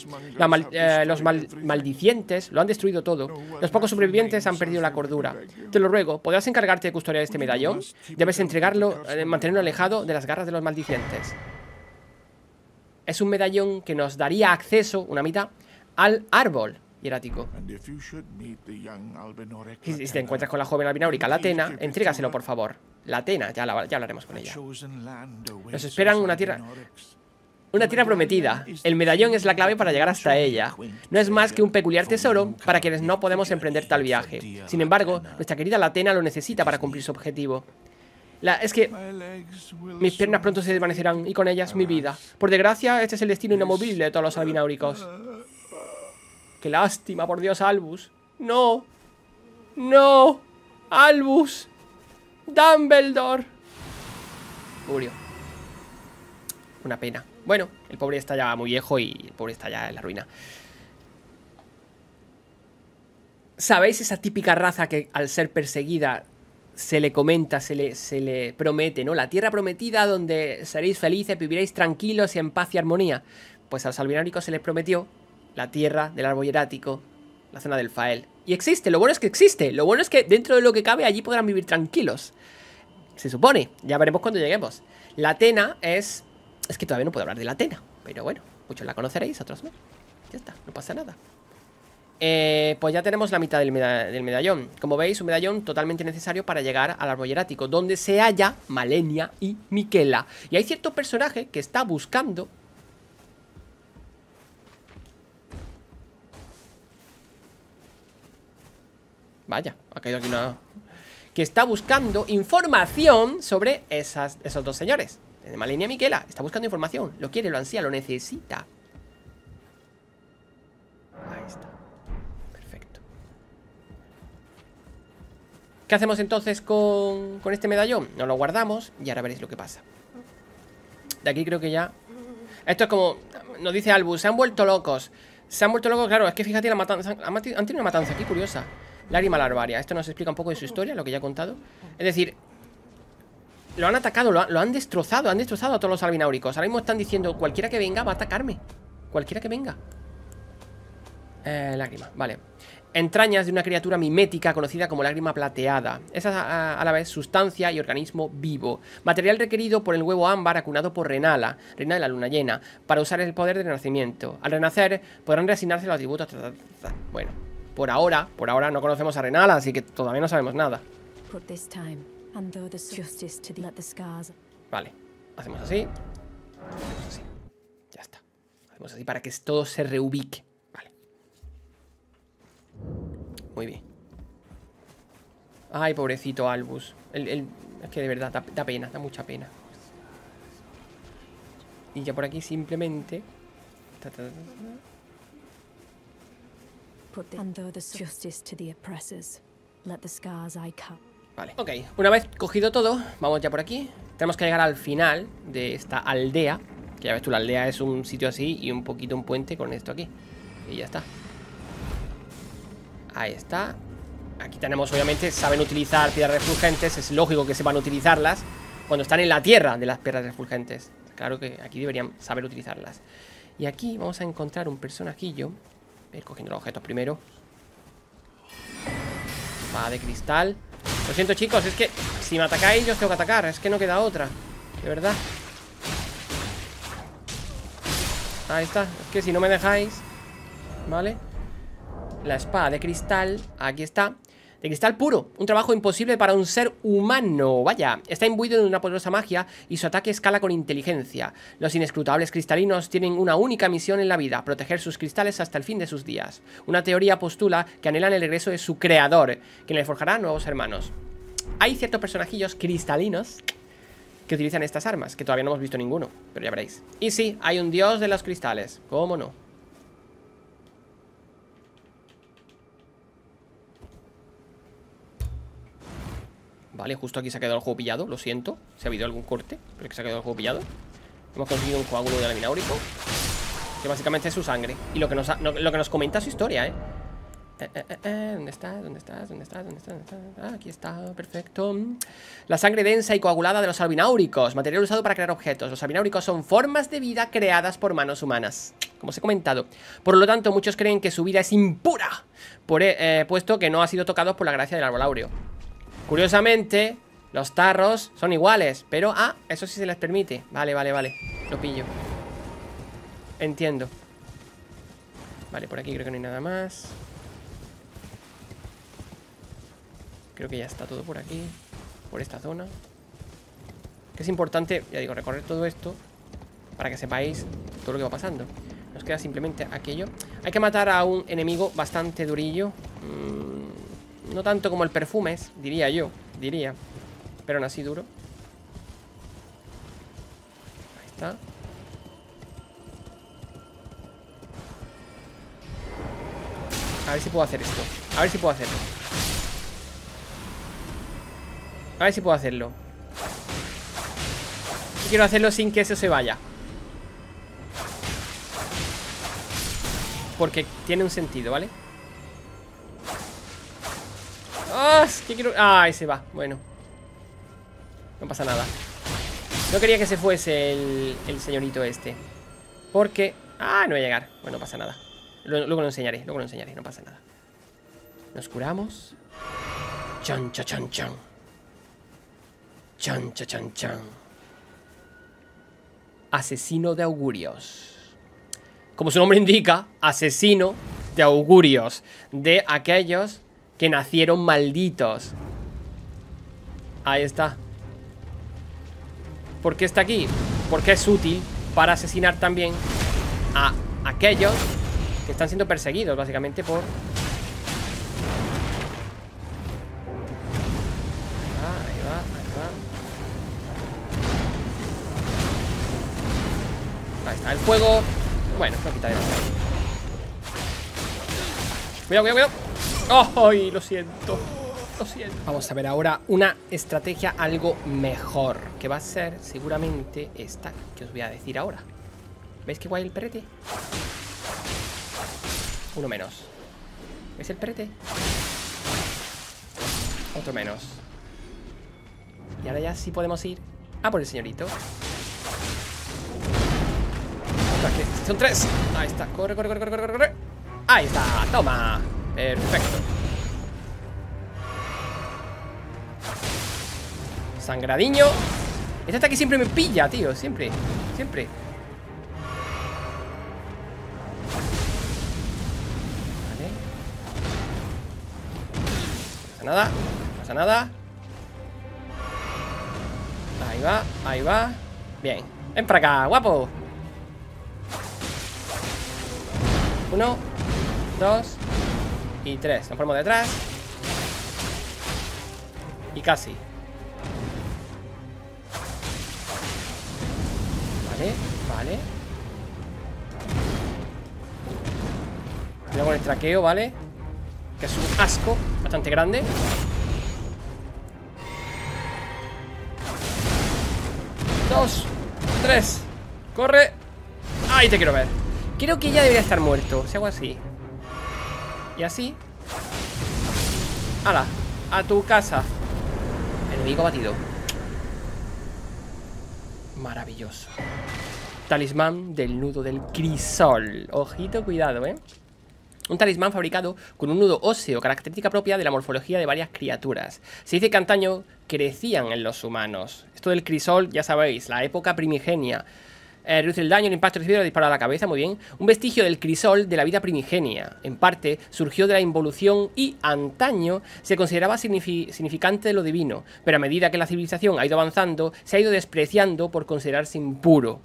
Eh, los maldicientes lo han destruido todo. Los pocos sobrevivientes han perdido la cordura. Te lo ruego, ¿podrás encargarte de custodiar este medallón? Debes entregarlo, eh, mantenerlo alejado de las garras de los maldicientes. Es un medallón que nos daría acceso, una mitad, al árbol hierático. si te encuentras con la joven albináurica Latena, entrégaselo por favor. La Atena, ya, hablaremos con ella. Nos esperan una tierra... Una tierra prometida. El medallón es la clave para llegar hasta ella. No es más que un peculiar tesoro para quienes no podemos emprender tal viaje. Sin embargo, nuestra querida Latena lo necesita para cumplir su objetivo. es que mis piernas pronto se desvanecerán y con ellas mi vida. Por desgracia, este es el destino inamovible de todos los albináuricos. ¡Qué lástima, por Dios, Albus! ¡No! ¡No! ¡Albus! Dumbledore. Murió. Una pena. Bueno, el pobre está ya muy viejo y el pobre está ya en la ruina. ¿Sabéis esa típica raza que al ser perseguida se le comenta, se le, se le promete, ¿no? La tierra prometida donde seréis felices, viviréis tranquilos y en paz y armonía. Pues a los albinóricos se les prometió la tierra del árbol hierático, la zona del Fael. Y existe, lo bueno es que existe, lo bueno es que dentro de lo que cabe allí podrán vivir tranquilos. Se supone, ya veremos cuando lleguemos. La Atena es... Es que todavía no puedo hablar de la Atena, pero bueno, muchos la conoceréis, otros no. Ya está, no pasa nada. Eh, pues ya tenemos la mitad del, medallón. Como veis, un medallón totalmente necesario para llegar al árbol hierático, donde se halla Malenia y Miquela. Y hay cierto personaje que está buscando Vaya, ha caído aquí una... Que está buscando información sobre esos dos señores. De Malenia Miquela. Está buscando información. Lo quiere, lo ansía, lo necesita. Ahí está. Perfecto. ¿Qué hacemos entonces con, con este medallón? Nos lo guardamos y ahora veréis lo que pasa. De aquí creo que ya... Esto es como... Nos dice Albus, se han vuelto locos. Se han vuelto locos, claro. Es que fíjate, la matanza, han tenido una matanza aquí curiosa. Lágrima larvaria. Esto nos explica un poco de su historia, lo que ya he contado. Es decir, lo han atacado, lo, han destrozado, han destrozado a todos los albináuricos. Ahora mismo están diciendo, cualquiera que venga va a atacarme. Cualquiera que venga. Eh, lágrima, vale. Entrañas de una criatura mimética conocida como lágrima plateada. Es a, la vez sustancia y organismo vivo. Material requerido por el huevo ámbar acunado por Renala, reina de la luna llena, para usar el poder del renacimiento. Al renacer podrán reasignarse los tributos bueno. Por ahora, por ahora no conocemos a Renala, así que todavía no sabemos nada. Vale, hacemos así. Hacemos así. Ya está. Hacemos así para que todo se reubique. Vale. Muy bien. Ay, pobrecito Albus. El, el, es que de verdad da, pena, da mucha pena. Y ya por aquí simplemente... Vale, ok. Una vez cogido todo, vamos ya por aquí. Tenemos que llegar al final de esta aldea. Que ya ves tú, la aldea es un sitio así y un poquito un puente con esto aquí. Y ya está. Ahí está. Aquí tenemos, obviamente, saben utilizar piedras refulgentes. Es lógico que sepan utilizarlas cuando están en la tierra de las piedras refulgentes. Claro que aquí deberían saber utilizarlas. Y aquí vamos a encontrar un personajillo Voy a ir cogiendo los objetos primero. Espada de cristal. Lo siento, chicos, es que si me atacáis, yo tengo que atacar. Es que no queda otra. De verdad. Ahí está. Es que si no me dejáis. ¿Vale? La espada de cristal. Aquí está. El cristal puro, un trabajo imposible para un ser humano. Vaya, está imbuido en una poderosa magia y su ataque escala con inteligencia. Los inescrutables cristalinos tienen una única misión en la vida, proteger sus cristales hasta el fin de sus días. Una teoría postula que anhelan el regreso de su creador, quien le forjará nuevos hermanos. Hay ciertos personajillos cristalinos que utilizan estas armas, que todavía no hemos visto ninguno, pero ya veréis. Y sí, hay un dios de los cristales, ¿cómo no? Vale, justo aquí se ha quedado el juego pillado, lo siento. Se ha habido algún corte, pero es que se ha quedado el juego pillado. Hemos conseguido un coágulo de albináurico Que básicamente es su sangre. Y lo que nos, lo que nos comenta su historia, ¿eh? Eh, eh, eh, eh dónde estás? ¿Dónde estás? ¿Dónde estás? ¿Dónde estás? Ah, aquí está, perfecto. La sangre densa y coagulada de los albináuricos. Material usado para crear objetos. Los albináuricos son formas de vida creadas por manos humanas. Como os he comentado. Por lo tanto, muchos creen que su vida es impura. Por, eh, puesto que no ha sido tocado por la gracia del árbol Curiosamente, los tarros son iguales Pero, ah, eso sí se les permite Vale, vale, vale, lo pillo Entiendo Vale, por aquí creo que no hay nada más Creo que ya está todo por aquí Por esta zona Que es importante, ya digo, recorrer todo esto Para que sepáis todo lo que va pasando Nos queda simplemente aquello Hay que matar a un enemigo bastante durillo Mmm... No tanto como el perfume, diría yo, diría. Pero no así duro. Ahí está. A ver si puedo hacer esto. A ver si puedo hacerlo. A ver si puedo hacerlo. quiero hacerlo sin que eso se vaya. Porque tiene un sentido, ¿vale? vale ¡Ah! ah se va. Bueno. No pasa nada. No quería que se fuese el, señorito este. Porque... ¡Ah! No voy a llegar. Bueno, no pasa nada. Luego lo enseñaré. Luego lo enseñaré. No pasa nada. Nos curamos. Chan, chan, chan, chan. Chan, chan, chan, chan. Asesino de augurios. Como su nombre indica, asesino de augurios. De aquellos que nacieron malditos. Ahí está. ¿Por qué está aquí? Porque es útil para asesinar también a aquellos que están siendo perseguidos, básicamente, por... ahí va, ahí va. Ahí está, el fuego... Bueno, lo quitaré Cuidado, cuidado, cuidado. ¡Ay, lo siento! Lo siento. Vamos a ver ahora una estrategia algo mejor, que va a ser seguramente esta que os voy a decir ahora. ¿Veis qué guay el perrete? Uno menos. ¿Veis el perrete? Otro menos. Y ahora ya sí podemos ir a por el señorito. Son tres. Ahí está. corre, corre, corre, corre, corre. Ahí está. Toma. Perfecto. Sangradiño. Este ataque siempre me pilla, tío. Siempre. Siempre. Vale. No pasa nada. No pasa nada. Ahí va. Ahí va. Bien. Ven para acá, guapo. Uno. Dos. Y tres. Nos ponemos detrás. Y casi. Vale, vale. Luego el traqueo, ¿vale? Que es un asco bastante grande. Dos, tres. Corre. Ahí te quiero ver. Creo que ya debería estar muerto. Si hago así. Y así. ¡Hala! ¡A tu casa! Enemigo batido. Maravilloso. Talismán del nudo del crisol. Ojito, cuidado, ¿eh? Un talismán fabricado con un nudo óseo, característica propia de la morfología de varias criaturas. Se dice que antaño crecían en los humanos. Esto del crisol, ya sabéis, la época primigenia. Eh, reduce el daño, el impacto recibido, le dispara a la cabeza, muy bien. Un vestigio del crisol de la vida primigenia. En parte, surgió de la involución y antaño se consideraba significante de lo divino. Pero a medida que la civilización ha ido avanzando, se ha ido despreciando por considerarse impuro.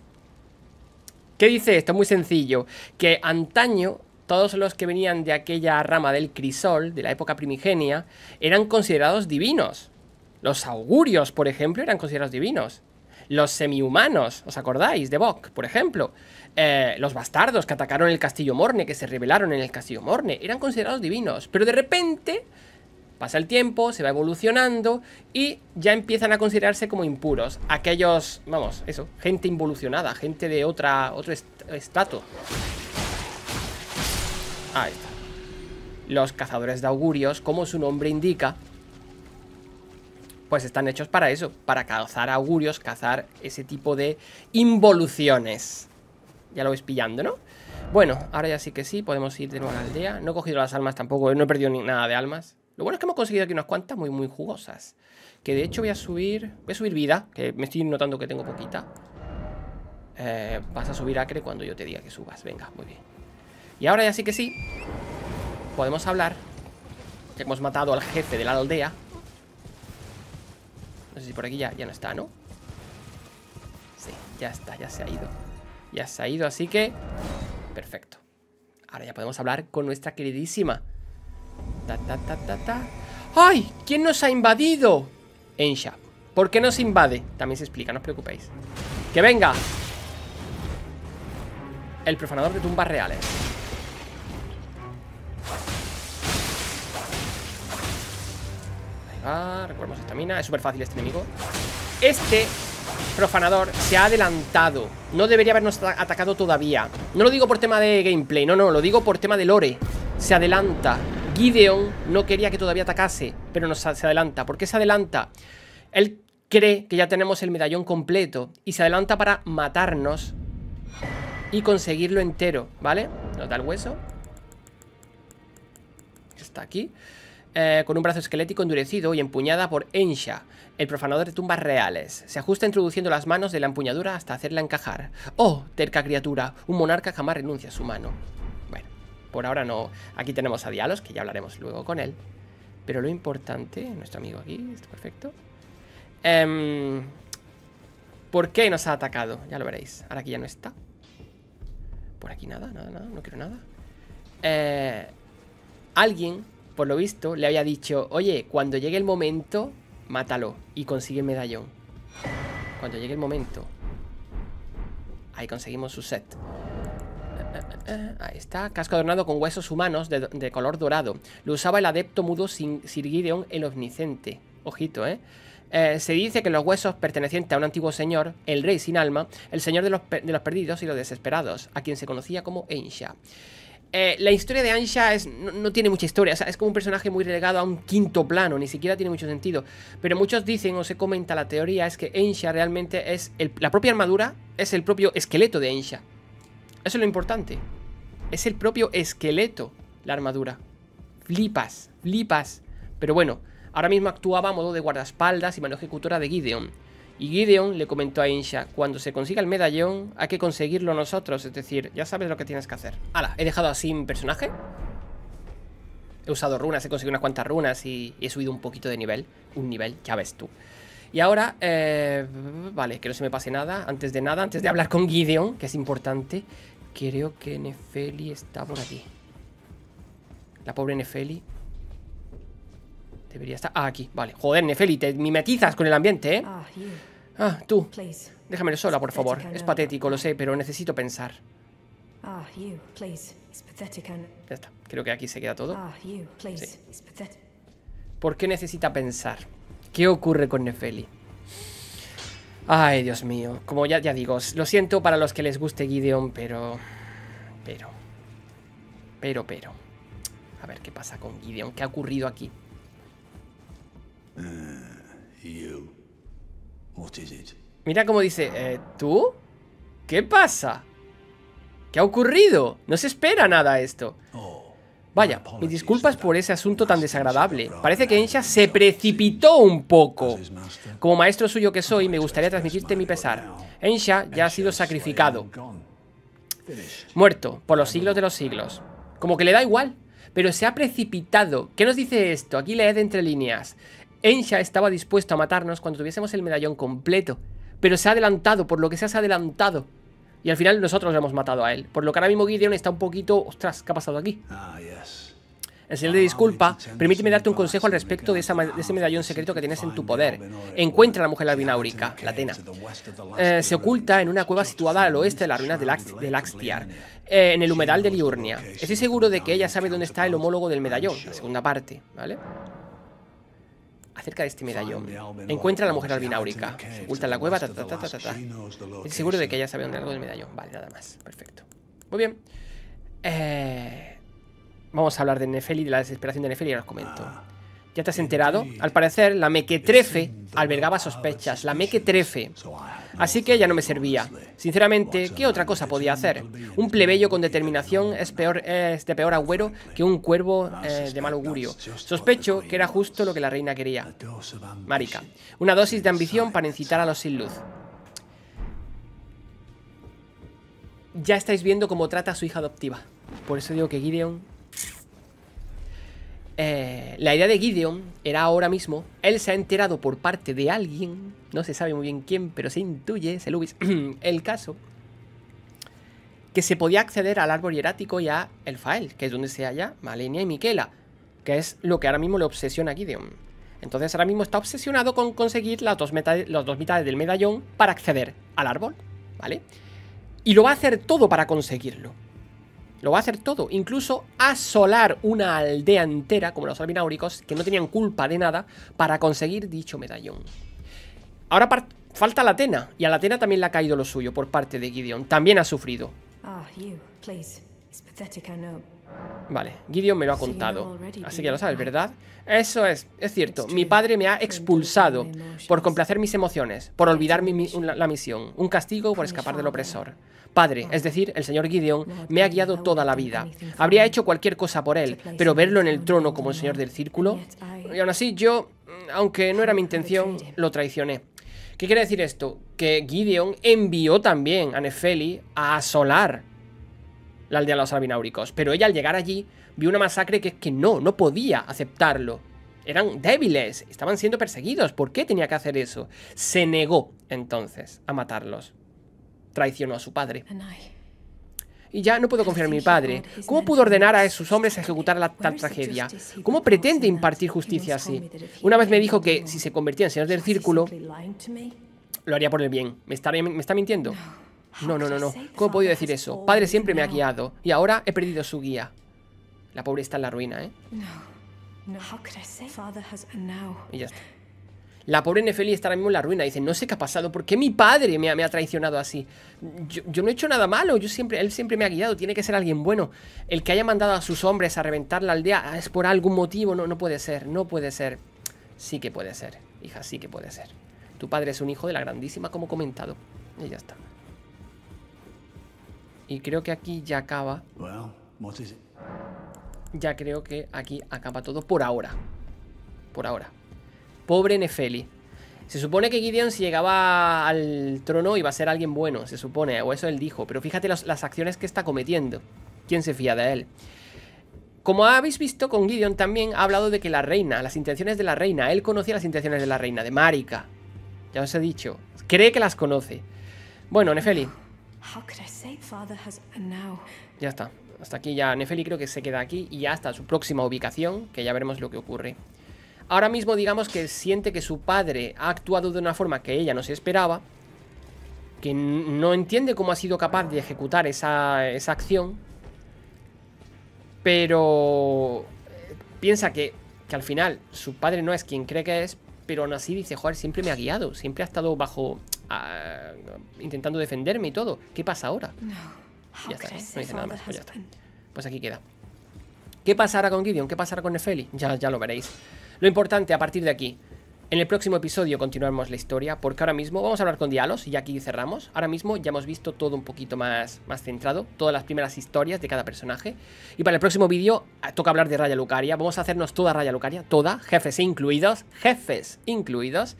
¿Qué dice esto? Muy sencillo. Que antaño todos los que venían de aquella rama del crisol, de la época primigenia, eran considerados divinos. Los augurios, por ejemplo, eran considerados divinos los semi-humanos, ¿os acordáis? De Bok, por ejemplo. Eh, los bastardos que atacaron el castillo Morne, que se rebelaron en el castillo Morne, eran considerados divinos. Pero de repente pasa el tiempo, se va evolucionando y ya empiezan a considerarse como impuros. Aquellos, vamos, eso, gente involucionada, gente de otra, otro Ahí está. Los cazadores de augurios, como su nombre indica, pues están hechos para eso, para cazar augurios, cazar ese tipo de involuciones. Ya lo vais pillando, ¿no? Bueno, ahora ya sí que sí, podemos ir de nuevo a la aldea. No he cogido las almas tampoco, no he perdido ni nada de almas. Lo bueno es que hemos conseguido aquí unas cuantas muy, muy jugosas. Que de hecho voy a subir... Voy a subir vida, que me estoy notando que tengo poquita. Eh, vas a subir acre cuando yo te diga que subas. Venga, muy bien. Y ahora ya sí que sí. Podemos hablar. hemos matado al jefe de la aldea. No sé si por aquí ya, ya no está, ¿no? Sí, ya está, ya se ha ido. Ya se ha ido, así que... Perfecto. Ahora ya podemos hablar con nuestra queridísima. Ta, ta, ta, ta, ta. ¡Ay! ¿Quién nos ha invadido? Ensha. ¿Por qué nos invade? También se explica, no os preocupéis. ¡Que venga! El profanador de tumbas reales. Ah, recordemos esta mina. Es súper fácil este enemigo. Este profanador se ha adelantado. No debería habernos atacado todavía. No lo digo por tema de gameplay, no, no, lo digo por tema de lore. Se adelanta. Gideon no quería que todavía atacase, pero se adelanta. ¿Por qué se adelanta? Él cree que ya tenemos el medallón completo y se adelanta para matarnos y conseguirlo entero, ¿vale? Nos da el hueso. Está aquí. Eh, con un brazo esquelético endurecido y empuñada por Ensha, el profanador de tumbas reales. Se ajusta introduciendo las manos de la empuñadura hasta hacerla encajar. ¡Oh, terca criatura! Un monarca jamás renuncia a su mano. Bueno, por ahora no. Aquí tenemos a Dialos, que ya hablaremos luego con él. Pero lo importante, nuestro amigo aquí, está perfecto. Em, ¿Por qué nos ha atacado? Ya lo veréis. Ahora aquí ya no está. Por aquí nada, nada, nada. No quiero nada. Eh, alguien por lo visto, le había dicho, oye, cuando llegue el momento, mátalo y consigue el medallón. Cuando llegue el momento. Ahí conseguimos su set. Ahí está, casco adornado con huesos humanos de, color dorado. Lo usaba el adepto mudo Sin Sir el Omnisciente. Ojito, ¿eh? ¿eh? se dice que los huesos pertenecientes a un antiguo señor, el rey sin alma, el señor de los, de los perdidos y los desesperados, a quien se conocía como Ensha. Eh, la historia de Ansha es, no, tiene mucha historia, es como un personaje muy relegado a un quinto plano, ni siquiera tiene mucho sentido. Pero muchos dicen, o se comenta la teoría, es que Ansha realmente es la propia armadura, es el propio esqueleto de Ansha. Eso es lo importante. Es el propio esqueleto, la armadura. Flipas, flipas. Pero bueno, ahora mismo actuaba a modo de guardaespaldas y mano ejecutora de Gideon. Y Gideon le comentó a Insha, cuando se consiga el medallón, hay que conseguirlo nosotros, es decir, ya sabes lo que tienes que hacer. Hala, he dejado así mi personaje. He usado runas, he conseguido unas cuantas runas y, he subido un poquito de nivel. Un nivel, ya ves tú. Y ahora, eh, vale, que no se me pase nada. Antes de nada, antes de hablar con Gideon, que es importante, creo que Nefeli está por aquí. La pobre Nefeli Debería estar... Ah, aquí, vale. Joder, Nefeli, te mimetizas con el ambiente, ¿eh? Ah, Ah, tú. Déjamelo sola, por favor. Es patético, lo sé, pero necesito pensar. Ah, ya está. Creo que aquí se queda todo. Ah, patético. ¿Por qué necesita pensar? ¿Qué ocurre con Nefeli? Ay, Dios mío. Como ya, ya digo, lo siento para los que les guste Gideon, pero... Pero... Pero, pero... A ver qué pasa con Gideon. ¿Qué ha ocurrido aquí? Eh, Mira cómo dice, eh, ¿tú? ¿Qué pasa? ¿Qué ha ocurrido? No se espera nada esto. Oh, Vaya, mis disculpas por ese asunto tan desagradable. Parece que Ensha se precipitó un poco. Como maestro suyo que soy, me gustaría este transmitirte mi pesar. Ensha ya ha sido sacrificado. Muerto, por los siglos de los siglos. Como que le da igual, pero se ha precipitado. ¿Qué nos dice esto? Aquí leed entre líneas. Ensha estaba dispuesto a matarnos cuando tuviésemos el medallón completo, pero se ha adelantado, por lo que se ha adelantado. Y al final nosotros lo hemos matado a él. Por lo que ahora mismo Gideon está un poquito... Ostras, ¿qué ha pasado aquí? Ah, sí. El señor de disculpa, ah, permíteme darte un consejo al respecto de, ese medallón secreto que tienes en tu poder. Encuentra a la mujer albináurica, la Atena. Eh, se oculta en una cueva situada al oeste de las ruinas de Laxtiar, eh, en el humedal de Liurnia. Estoy seguro de que ella sabe dónde está el homólogo del medallón, la segunda parte, ¿vale? acerca de este medallón. Encuentra a la mujer albináurica. Se oculta en la cueva. Estoy seguro de que ella sabe dónde algo del medallón. Vale, nada más. Perfecto. Muy bien. Eh, vamos a hablar de Nefeli, de la desesperación de Nefeli y ahora os comento. Ah. ¿Ya te has enterado? Al parecer, la mequetrefe albergaba sospechas, la mequetrefe. Así que ya no me servía. Sinceramente, ¿qué otra cosa podía hacer? Un plebeyo con determinación es, peor, es de peor agüero que un cuervo eh, de mal augurio. Sospecho que era justo lo que la reina quería. Marica. Una dosis de ambición para incitar a los sin luz. Ya estáis viendo cómo trata a su hija adoptiva. Por eso digo que Gideon eh, la idea de Gideon era ahora mismo, él se ha enterado por parte de alguien, no se sabe muy bien quién, pero se intuye, se viste el caso, que se podía acceder al árbol hierático y a el Fael, que es donde se halla Malenia y Miquela, que es lo que ahora mismo le obsesiona a Gideon. Entonces ahora mismo está obsesionado con conseguir las dos, las dos mitades del medallón para acceder al árbol, ¿vale? Y lo va a hacer todo para conseguirlo. Lo va a hacer todo, incluso asolar una aldea entera, como los albináuricos, que no tenían culpa de nada, para conseguir dicho medallón. Ahora falta la Atena, y a la Atena también le ha caído lo suyo por parte de Gideon. También ha sufrido. Ah, Vale, Gideon me lo ha contado. Así que lo sabes, ¿verdad? Eso es, es cierto. Mi padre me ha expulsado por complacer mis emociones, por olvidar la misión, un castigo por escapar del opresor. Padre, es decir, el señor Gideon, me ha guiado toda la vida. Habría hecho cualquier cosa por él, pero verlo en el trono como el señor del círculo... Y aún así yo, mm, aunque no era mi intención, lo traicioné. ¿Qué quiere decir esto? Que Gideon envió también a Nefeli a asolar la aldea de los albináuricos. Pero ella al llegar allí vio una masacre que es que no, no podía aceptarlo. Eran débiles, estaban siendo perseguidos. ¿Por qué tenía que hacer eso? Se negó entonces a matarlos. Traicionó a su padre. Y ya no puedo confiar en mi padre. ¿Cómo pudo ordenar a esos hombres a ejecutar la tal tragedia? ¿Cómo pretende impartir justicia así? Una vez me dijo que si se convertía en señor del círculo, lo haría por el bien. ¿Me está, me está mintiendo? No, no, no, no. ¿Cómo he podido decir eso? Padre siempre me ha guiado y ahora he perdido su guía. La pobre está en la ruina, ¿eh? No. Y ya está. La pobre Nefeli está ahora mismo en la ruina. Dice, no sé qué ha pasado. ¿Por qué mi padre me ha, traicionado así? Yo, no he hecho nada malo. Yo siempre, él siempre me ha guiado. Tiene que ser alguien bueno. El que haya mandado a sus hombres a reventar la aldea es por algún motivo. No, no puede ser. No puede ser. Sí que puede ser. Hija, sí que puede ser. Tu padre es un hijo de la grandísima, como comentado. Y ya está. Y creo que aquí ya acaba. Ya creo que aquí acaba todo por ahora. Por ahora. Pobre Nefeli. Se supone que Gideon si llegaba al trono iba a ser alguien bueno, se supone, o eso él dijo. Pero fíjate las acciones que está cometiendo. ¿Quién se fía de él? Como habéis visto con Gideon también ha hablado de que la reina, las intenciones de la reina, él conocía las intenciones de la reina, de Marika. Ya os he dicho, cree que las conoce. Bueno, Nefeli, ya está. Hasta aquí ya Nefeli creo que se queda aquí y ya hasta su próxima ubicación, que ya veremos lo que ocurre. Ahora mismo digamos que siente que su padre ha actuado de una forma que ella no se esperaba, que no entiende cómo ha sido capaz de ejecutar esa, acción, pero eh, piensa que, que al final su padre no es quien cree que es, pero aún así dice, joder, siempre me ha guiado, siempre ha estado bajo intentando defenderme y todo. ¿Qué pasa ahora? No. Ya está, no dice nada más. Pues Pues aquí queda. ¿Qué pasará con Gideon? ¿Qué pasará con Nefeli? Ya, ya lo veréis. Lo importante a partir de aquí. En el próximo episodio continuaremos la historia, porque ahora mismo vamos a hablar con Dialos y aquí cerramos. Ahora mismo ya hemos visto todo un poquito más, más centrado, todas las primeras historias de cada personaje. Y para el próximo vídeo eh, toca hablar de Raya Lucaria. Vamos a hacernos toda Raya Lucaria, toda, jefes incluidos, jefes incluidos.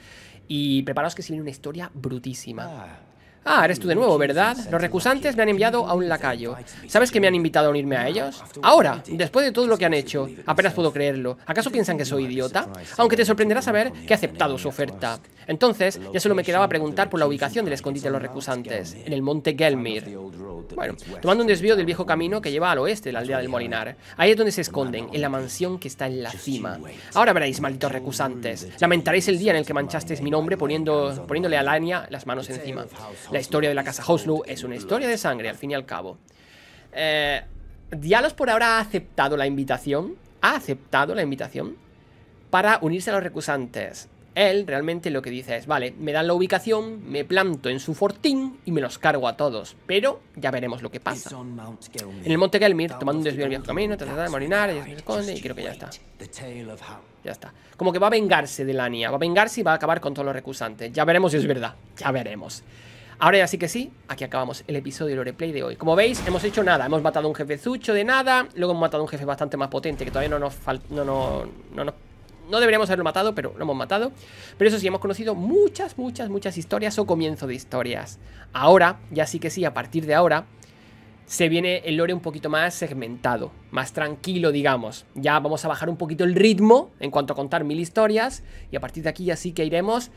Y preparaos que se viene una historia brutísima. Ah, ah eres tú de nuevo, ¿verdad? Los recusantes me han enviado a un lacayo. ¿Sabes que me han invitado a unirme a ellos? Ahora, después de todo lo que han hecho, apenas puedo creerlo. ¿Acaso piensan que soy idiota? Aunque te sorprenderá saber que he aceptado su oferta. Entonces, ya solo me quedaba preguntar por la ubicación del escondite de los recusantes, en el monte Gelmir. Bueno, tomando un desvío del viejo camino que lleva al oeste de la aldea del Molinar. Ahí es donde se esconden, en la mansión que está en la cima. Ahora veréis, malditos recusantes. Lamentaréis el día en el que manchasteis mi nombre poniendo, poniéndole a Lania las manos encima. La historia de la casa Hoslow es una historia de sangre, al fin y al cabo. Eh, Dialos por ahora ha aceptado la invitación. Ha aceptado la invitación para unirse a los recusantes. Él realmente lo que dice es, vale, me dan la ubicación, me planto en su fortín y me los cargo a todos, pero ya veremos lo que pasa. En el Monte Gelmir, tomando un desvío en viejo camino, trata de marinar, ella se esconde y creo que ya está. Ya está. Como que va a vengarse de la nia va a vengarse y va a acabar con todos los recusantes. Ya veremos si es verdad, ya veremos. Ahora ya sí que sí, aquí acabamos el episodio de Loreplay de hoy. Como veis, hemos hecho nada, hemos matado a un jefe zucho de nada, luego hemos matado a un jefe bastante más potente que todavía no nos, no, no, no nos no deberíamos haberlo matado, pero lo hemos matado. Pero eso sí, hemos conocido muchas, muchas, muchas historias o comienzo de historias. Ahora, ya sí que sí, a partir de ahora, se viene el lore un poquito más segmentado, más tranquilo, digamos. Ya vamos a bajar un poquito el ritmo en cuanto a contar mil historias y a partir de aquí ya sí que iremos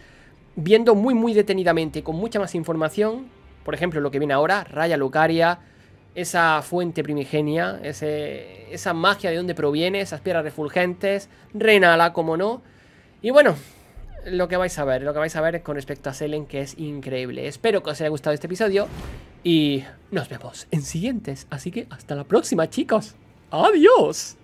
viendo muy muy detenidamente, con mucha más información, por ejemplo lo que viene ahora, Raya Lucaria, esa fuente primigenia, esa magia de donde proviene, esas piedras refulgentes, Renala, como no. Y bueno, lo que vais a ver, lo que vais a ver con respecto a Selen, que es increíble. Espero que os haya gustado este episodio y nos vemos en siguientes. Así que hasta la próxima, chicos. Adiós.